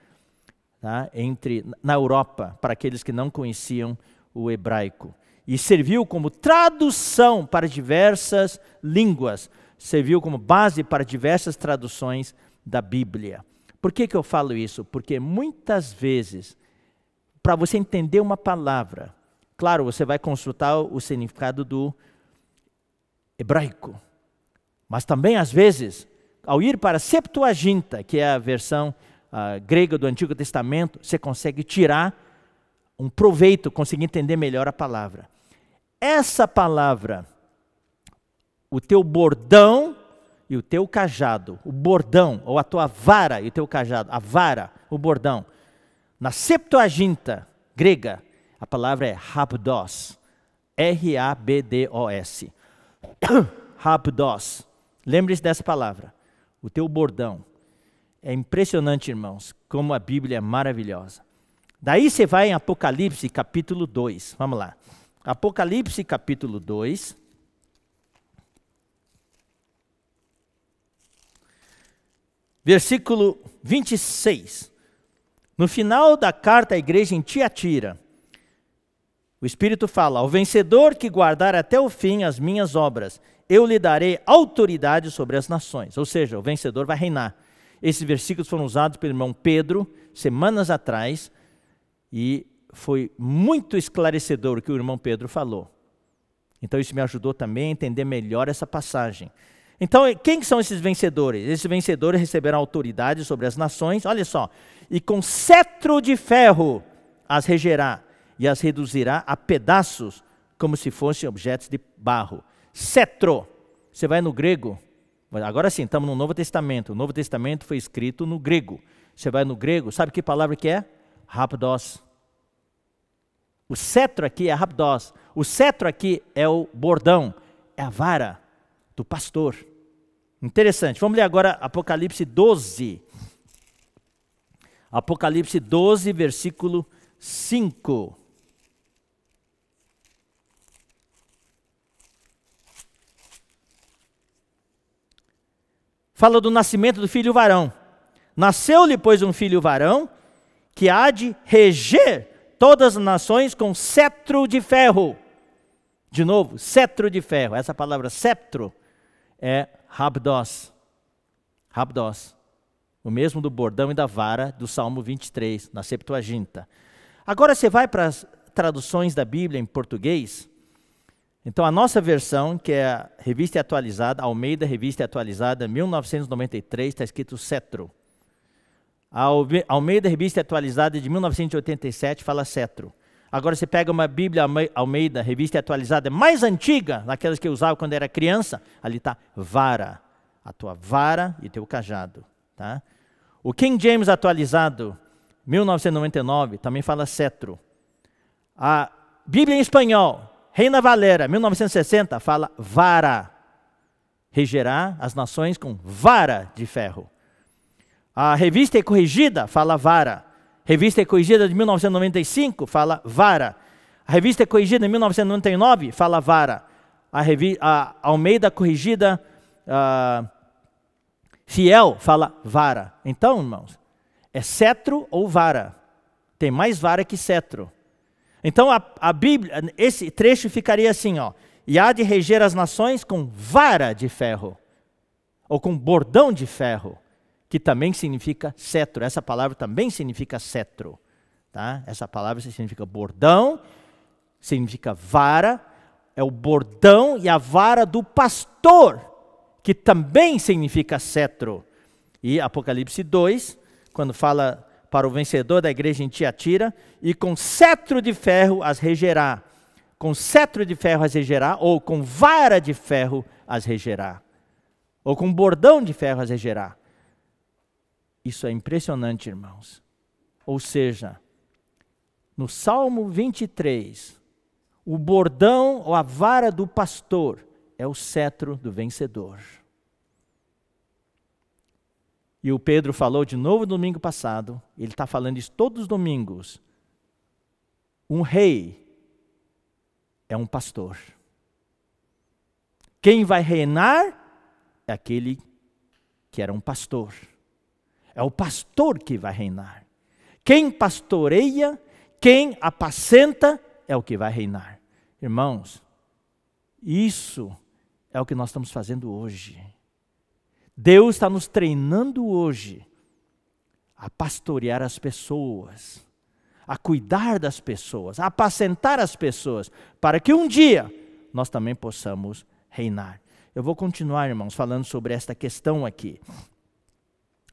tá? entre na Europa para aqueles que não conheciam o hebraico e serviu como tradução para diversas línguas, serviu como base para diversas traduções da Bíblia. Por que, que eu falo isso? Porque muitas vezes, para você entender uma palavra, claro, você vai consultar o significado do hebraico, mas também, às vezes, ao ir para a Septuaginta, que é a versão uh, grega do Antigo Testamento, você consegue tirar um proveito, conseguir entender melhor a palavra. Essa palavra, o teu bordão e o teu cajado, o bordão, ou a tua vara e o teu cajado, a vara, o bordão. Na Septuaginta grega, a palavra é rabdos, R-A-B-D-O-S. rabdos. Lembre-se dessa palavra. O teu bordão, é impressionante, irmãos, como a Bíblia é maravilhosa. Daí você vai em Apocalipse capítulo 2. Vamos lá. Apocalipse capítulo 2. Versículo 26. No final da carta à igreja em Tiatira, o Espírito fala: Ao vencedor que guardar até o fim as minhas obras, eu lhe darei autoridade sobre as nações. Ou seja, o vencedor vai reinar. Esses versículos foram usados pelo irmão Pedro semanas atrás e foi muito esclarecedor o que o irmão Pedro falou. Então isso me ajudou também a entender melhor essa passagem. Então, quem são esses vencedores? Esses vencedores receberão autoridade sobre as nações, olha só, e com cetro de ferro as regerá e as reduzirá a pedaços, como se fossem objetos de barro. Cetro, você vai no grego, Agora sim, estamos no Novo Testamento. O Novo Testamento foi escrito no grego. Você vai no grego, sabe que palavra que é? rapdos O cetro aqui é rapdos O cetro aqui é o bordão, é a vara do pastor. Interessante. Vamos ler agora Apocalipse 12. Apocalipse 12, versículo 5. fala do nascimento do filho varão. Nasceu-lhe, pois, um filho varão, que há de reger todas as nações com cetro de ferro. De novo, cetro de ferro. Essa palavra cetro é rabdós. Rabdós. O mesmo do bordão e da vara do Salmo 23, na Septuaginta. Agora você vai para as traduções da Bíblia em português. Então, a nossa versão, que é a revista atualizada, Almeida Revista Atualizada, 1993, está escrito cetro. A Almeida Revista Atualizada tá de 1987 fala cetro. Agora você pega uma Bíblia Almeida, revista atualizada, mais antiga, daquelas que eu usava quando era criança, ali está vara, a tua vara e teu cajado. Tá? O King James atualizado, 1999, também fala cetro. A Bíblia em espanhol, Reina Valera, 1960, fala vara. Regerá as nações com vara de ferro. A revista é corrigida fala vara. Revista é corrigida de 1995 fala vara. A revista corrigida em 1999 fala vara. A, revi a Almeida corrigida uh, fiel fala vara. Então, irmãos, é cetro ou vara. Tem mais vara que cetro. Então a, a Bíblia, esse trecho ficaria assim, ó: E há de reger as nações com vara de ferro ou com bordão de ferro, que também significa cetro. Essa palavra também significa cetro, tá? Essa palavra significa bordão, significa vara, é o bordão e a vara do pastor, que também significa cetro. E Apocalipse 2, quando fala para o vencedor da igreja em Tiatira, e com cetro de ferro as regerá. Com cetro de ferro as regerá, ou com vara de ferro as regerá. Ou com bordão de ferro as regerá. Isso é impressionante, irmãos. Ou seja, no Salmo 23, o bordão ou a vara do pastor é o cetro do vencedor. E o Pedro falou de novo domingo passado, ele está falando isso todos os domingos. Um rei é um pastor. Quem vai reinar é aquele que era um pastor. É o pastor que vai reinar. Quem pastoreia, quem apacenta, é o que vai reinar. Irmãos, isso é o que nós estamos fazendo hoje. Deus está nos treinando hoje a pastorear as pessoas, a cuidar das pessoas, a apacentar as pessoas, para que um dia nós também possamos reinar. Eu vou continuar, irmãos, falando sobre esta questão aqui.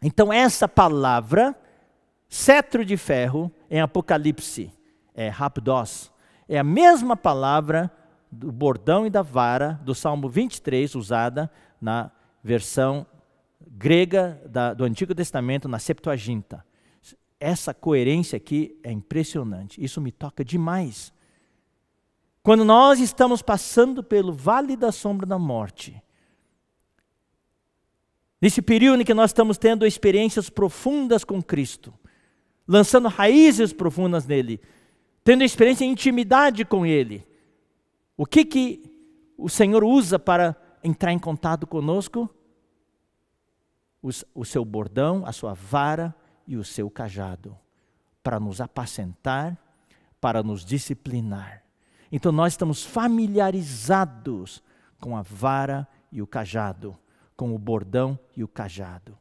Então, essa palavra, cetro de ferro, em Apocalipse, é rapdos, é a mesma palavra do bordão e da vara do Salmo 23, usada na versão grega da, do Antigo Testamento na Septuaginta. Essa coerência aqui é impressionante. Isso me toca demais. Quando nós estamos passando pelo vale da sombra da morte, nesse período em que nós estamos tendo experiências profundas com Cristo, lançando raízes profundas nele, tendo experiência de intimidade com ele, o que que o Senhor usa para entrar em contato conosco? os, o seu bordão, a sua vara e o seu cajado, para nos apacentar, para nos disciplinar. Então nós estamos familiarizados com a vara e o cajado, com o bordão e o cajado.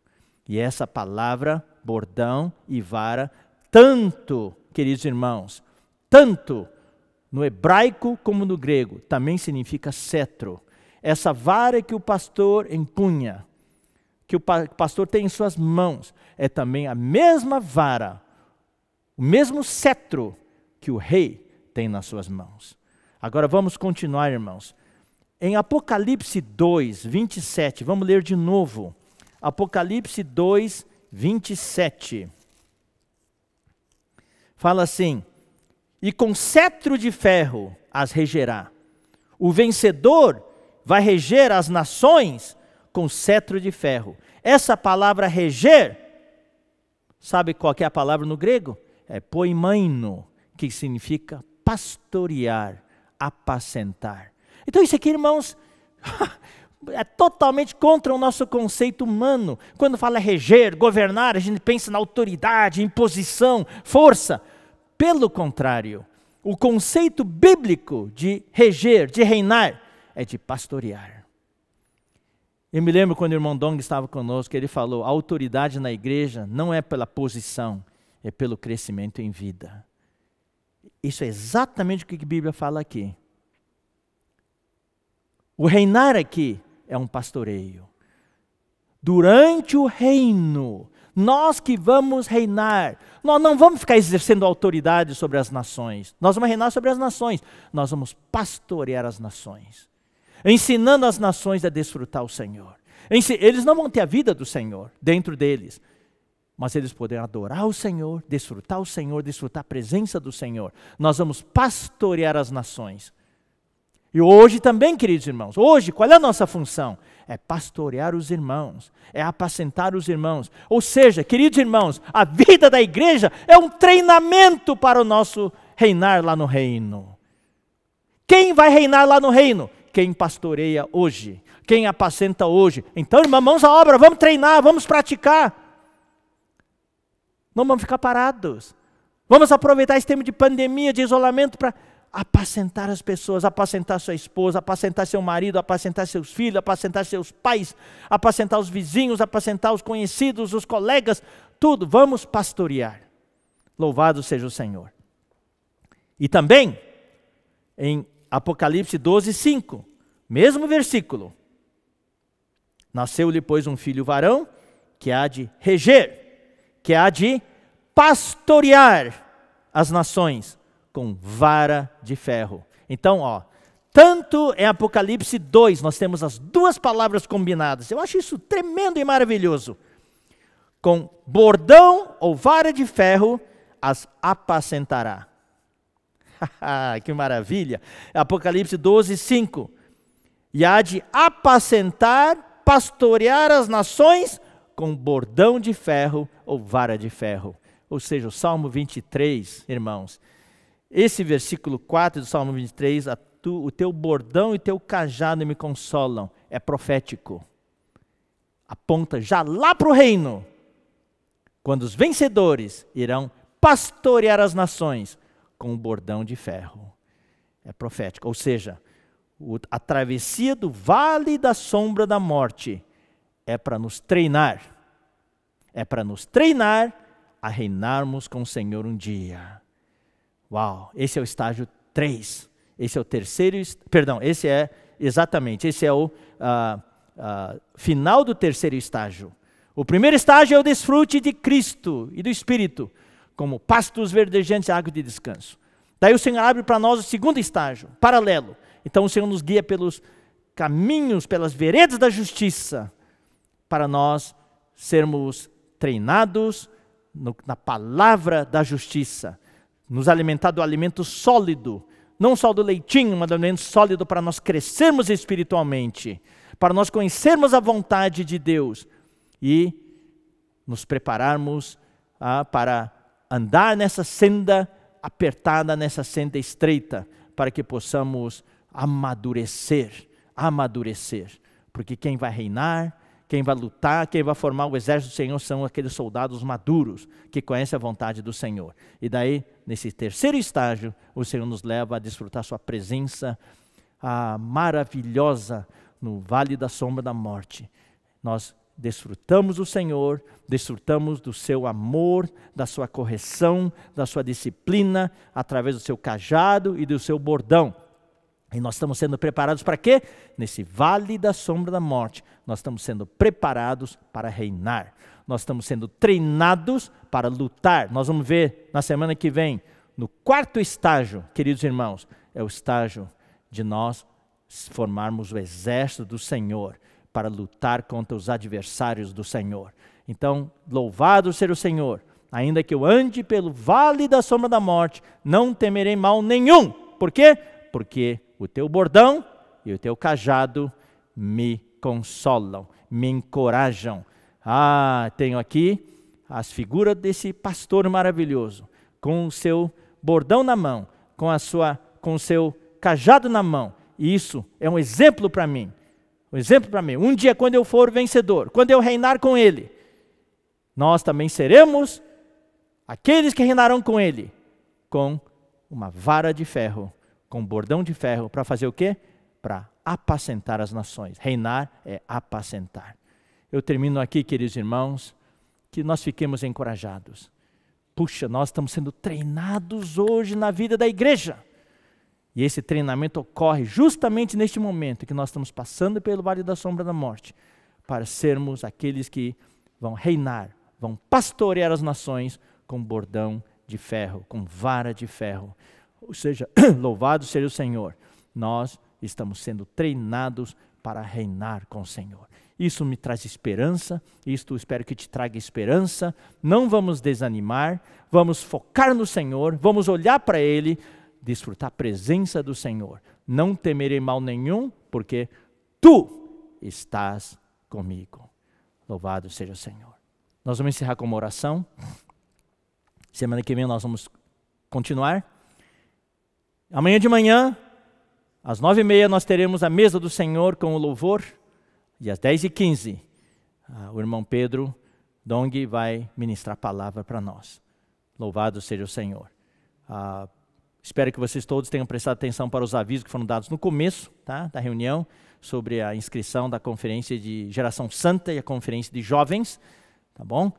E essa palavra, bordão e vara, tanto, queridos irmãos, tanto no hebraico como no grego, também significa cetro. Essa vara que o pastor empunha, que o pastor tem em suas mãos é também a mesma vara, o mesmo cetro que o rei tem nas suas mãos. Agora vamos continuar, irmãos. Em Apocalipse 2, 27, vamos ler de novo. Apocalipse 2, 27. Fala assim: E com cetro de ferro as regerá. O vencedor vai reger as nações com cetro de ferro. Essa palavra reger, sabe qual é a palavra no grego? É poimaino, que significa pastorear, apacentar. Então isso aqui, irmãos, é totalmente contra o nosso conceito humano. Quando fala reger, governar, a gente pensa na autoridade, imposição, força. Pelo contrário, o conceito bíblico de reger, de reinar, é de pastorear. Eu me lembro quando o irmão Dong estava conosco, ele falou: a autoridade na igreja não é pela posição, é pelo crescimento em vida. Isso é exatamente o que a Bíblia fala aqui. O reinar aqui é um pastoreio. Durante o reino, nós que vamos reinar, nós não vamos ficar exercendo autoridade sobre as nações, nós vamos reinar sobre as nações, nós vamos pastorear as nações ensinando as nações a desfrutar o Senhor. Eles não vão ter a vida do Senhor dentro deles, mas eles poderão adorar o Senhor, desfrutar o Senhor, desfrutar a presença do Senhor. Nós vamos pastorear as nações. E hoje também, queridos irmãos, hoje qual é a nossa função? É pastorear os irmãos, é apacentar os irmãos. Ou seja, queridos irmãos, a vida da igreja é um treinamento para o nosso reinar lá no reino. Quem vai reinar lá no reino? quem pastoreia hoje, quem apacenta hoje. Então, irmãos, mãos à obra, vamos treinar, vamos praticar. Não vamos ficar parados. Vamos aproveitar esse tempo de pandemia, de isolamento, para apacentar as pessoas, apacentar sua esposa, apacentar seu marido, apacentar seus filhos, apacentar seus pais, apacentar os vizinhos, apacentar os conhecidos, os colegas, tudo. Vamos pastorear. Louvado seja o Senhor. E também, em Apocalipse 12, 5, mesmo versículo. Nasceu-lhe, pois, um filho varão, que há de reger, que há de pastorear as nações com vara de ferro. Então, ó, tanto em é Apocalipse 2, nós temos as duas palavras combinadas. Eu acho isso tremendo e maravilhoso. Com bordão ou vara de ferro as apacentará. que maravilha! Apocalipse 12, 5. E há de apacentar, pastorear as nações com bordão de ferro ou vara de ferro. Ou seja, o Salmo 23, irmãos. Esse versículo 4 do Salmo 23, tu, o teu bordão e teu cajado me consolam, é profético. Aponta já lá para o reino, quando os vencedores irão pastorear as nações com um bordão de ferro. É profético. Ou seja, a travessia do vale da sombra da morte é para nos treinar. É para nos treinar a reinarmos com o Senhor um dia. Uau, esse é o estágio 3. Esse é o terceiro, perdão, esse é exatamente, esse é o ah, ah, final do terceiro estágio. O primeiro estágio é o desfrute de Cristo e do Espírito como pastos verdejantes, água de descanso. Daí o Senhor abre para nós o segundo estágio, paralelo. Então o Senhor nos guia pelos caminhos, pelas veredas da justiça, para nós sermos treinados no, na palavra da justiça, nos alimentar do alimento sólido, não só do leitinho, mas do alimento sólido para nós crescermos espiritualmente, para nós conhecermos a vontade de Deus e nos prepararmos ah, para andar nessa senda apertada, nessa senda estreita, para que possamos amadurecer, amadurecer. Porque quem vai reinar, quem vai lutar, quem vai formar o exército do Senhor são aqueles soldados maduros que conhecem a vontade do Senhor. E daí, nesse terceiro estágio, o Senhor nos leva a desfrutar sua presença maravilhosa no vale da sombra da morte. Nós desfrutamos do Senhor, desfrutamos do seu amor, da sua correção, da sua disciplina, através do seu cajado e do seu bordão. E nós estamos sendo preparados para quê? Nesse vale da sombra da morte, nós estamos sendo preparados para reinar. Nós estamos sendo treinados para lutar. Nós vamos ver na semana que vem, no quarto estágio, queridos irmãos, é o estágio de nós formarmos o exército do Senhor para lutar contra os adversários do Senhor. Então, louvado seja o Senhor, ainda que eu ande pelo vale da sombra da morte, não temerei mal nenhum. Por quê? Porque o teu bordão e o teu cajado me consolam, me encorajam. Ah, tenho aqui as figuras desse pastor maravilhoso, com o seu bordão na mão, com a sua com o seu cajado na mão. E isso é um exemplo para mim. Um exemplo para mim. Um dia, quando eu for vencedor, quando eu reinar com Ele, nós também seremos aqueles que reinarão com Ele, com uma vara de ferro, com um bordão de ferro, para fazer o quê? Para apacentar as nações. Reinar é apacentar. Eu termino aqui, queridos irmãos, que nós fiquemos encorajados. Puxa, nós estamos sendo treinados hoje na vida da igreja. E esse treinamento ocorre justamente neste momento que nós estamos passando pelo vale da sombra da morte, para sermos aqueles que vão reinar, vão pastorear as nações com bordão de ferro, com vara de ferro. Ou seja, louvado seja o Senhor. Nós estamos sendo treinados para reinar com o Senhor. Isso me traz esperança, isto espero que te traga esperança. Não vamos desanimar, vamos focar no Senhor, vamos olhar para Ele, desfrutar a presença do Senhor. Não temerei mal nenhum, porque tu estás comigo. Louvado seja o Senhor. Nós vamos encerrar com uma oração. Semana que vem nós vamos continuar. Amanhã de manhã, às nove e meia, nós teremos a mesa do Senhor com o louvor. E às dez e quinze, ah, o irmão Pedro Dong vai ministrar a palavra para nós. Louvado seja o Senhor. Ah, Espero que vocês todos tenham prestado atenção para os avisos que foram dados no começo tá, da reunião sobre a inscrição da conferência de Geração Santa e a conferência de jovens, tá bom?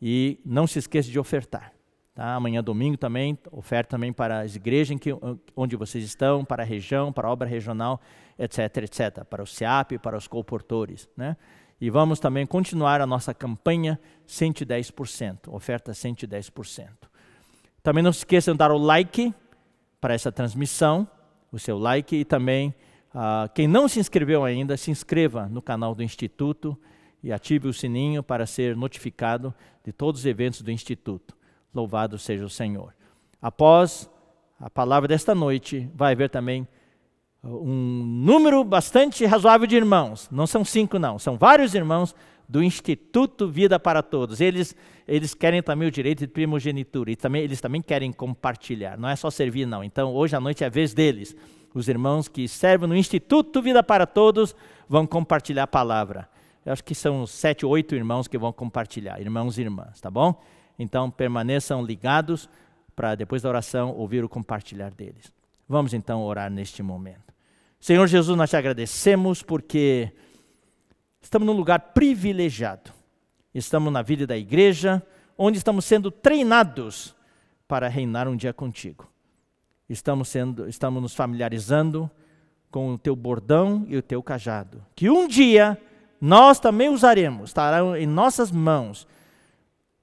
E não se esqueça de ofertar. Tá? Amanhã, domingo, também, oferta também para as igrejas que, onde vocês estão, para a região, para a obra regional, etc., etc., para o SEAP, para os colportores. Né? E vamos também continuar a nossa campanha 110%, oferta 110%. Também não se esqueçam de dar o like, para essa transmissão, o seu like e também uh, quem não se inscreveu ainda, se inscreva no canal do Instituto e ative o sininho para ser notificado de todos os eventos do Instituto. Louvado seja o Senhor. Após a palavra desta noite, vai haver também ah, um número bastante razoável de irmãos. Não são cinco, não, são vários irmãos do Instituto Vida para Todos. Eles eles querem também o direito de primogenitura, e também, eles também querem compartilhar, não é só servir, não. Então, hoje à noite é a vez deles. Os irmãos que servem no Instituto Vida para Todos vão compartilhar a palavra. Eu acho que são sete, oito irmãos que vão compartilhar, irmãos e irmãs, tá bom? Então, permaneçam ligados para depois da oração ouvir o compartilhar deles. Vamos então orar neste momento. Senhor Jesus, nós te agradecemos porque estamos num lugar privilegiado estamos na vida da igreja, onde estamos sendo treinados para reinar um dia contigo. Estamos, sendo, estamos nos familiarizando com o teu bordão e o teu cajado, que um dia nós também usaremos, estarão em nossas mãos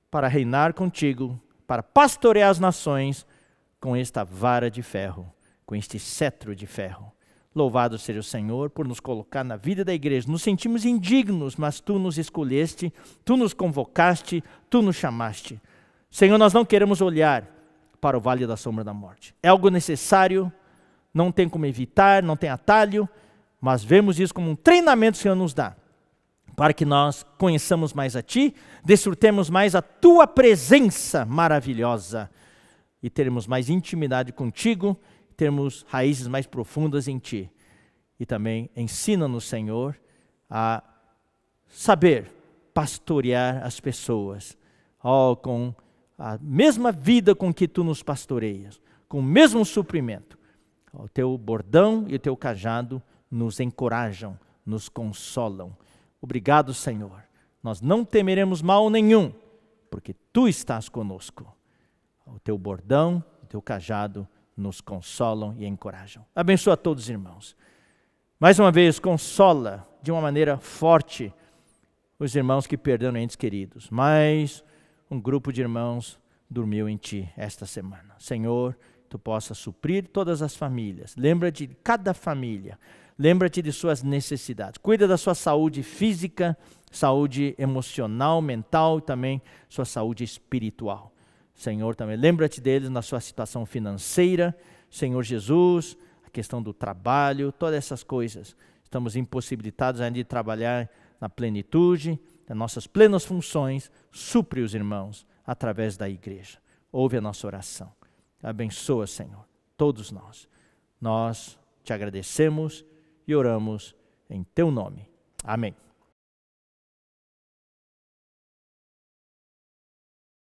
para reinar contigo, para pastorear as nações com esta vara de ferro, com este cetro de ferro. Louvado seja o Senhor por nos colocar na vida da igreja. Nos sentimos indignos, mas tu nos escolheste, tu nos convocaste, tu nos chamaste. Senhor, nós não queremos olhar para o vale da sombra da morte. É algo necessário, não tem como evitar, não tem atalho, mas vemos isso como um treinamento que o Senhor nos dá, para que nós conheçamos mais a Ti, desfrutemos mais a Tua presença maravilhosa e teremos mais intimidade contigo termos raízes mais profundas em Ti. E também ensina-nos, Senhor, a saber pastorear as pessoas, oh, com a mesma vida com que Tu nos pastoreias, com o mesmo suprimento. O Teu bordão e o Teu cajado nos encorajam, nos consolam. Obrigado, Senhor. Nós não temeremos mal nenhum, porque Tu estás conosco. O Teu bordão, o Teu cajado nos consolam e encorajam. Abençoa a todos, irmãos. Mais uma vez, consola de uma maneira forte os irmãos que perderam entes queridos. Mas um grupo de irmãos dormiu em ti esta semana. Senhor, tu possa suprir todas as famílias. Lembra-te de cada família. Lembra-te de suas necessidades. Cuida da sua saúde física, saúde emocional, mental e também sua saúde espiritual. Senhor, também lembra-te deles na sua situação financeira, Senhor Jesus, a questão do trabalho, todas essas coisas. Estamos impossibilitados ainda de trabalhar na plenitude, nas nossas plenas funções, supre os irmãos através da igreja. Ouve a nossa oração. Abençoa, Senhor, todos nós. Nós te agradecemos e oramos em teu nome. Amém.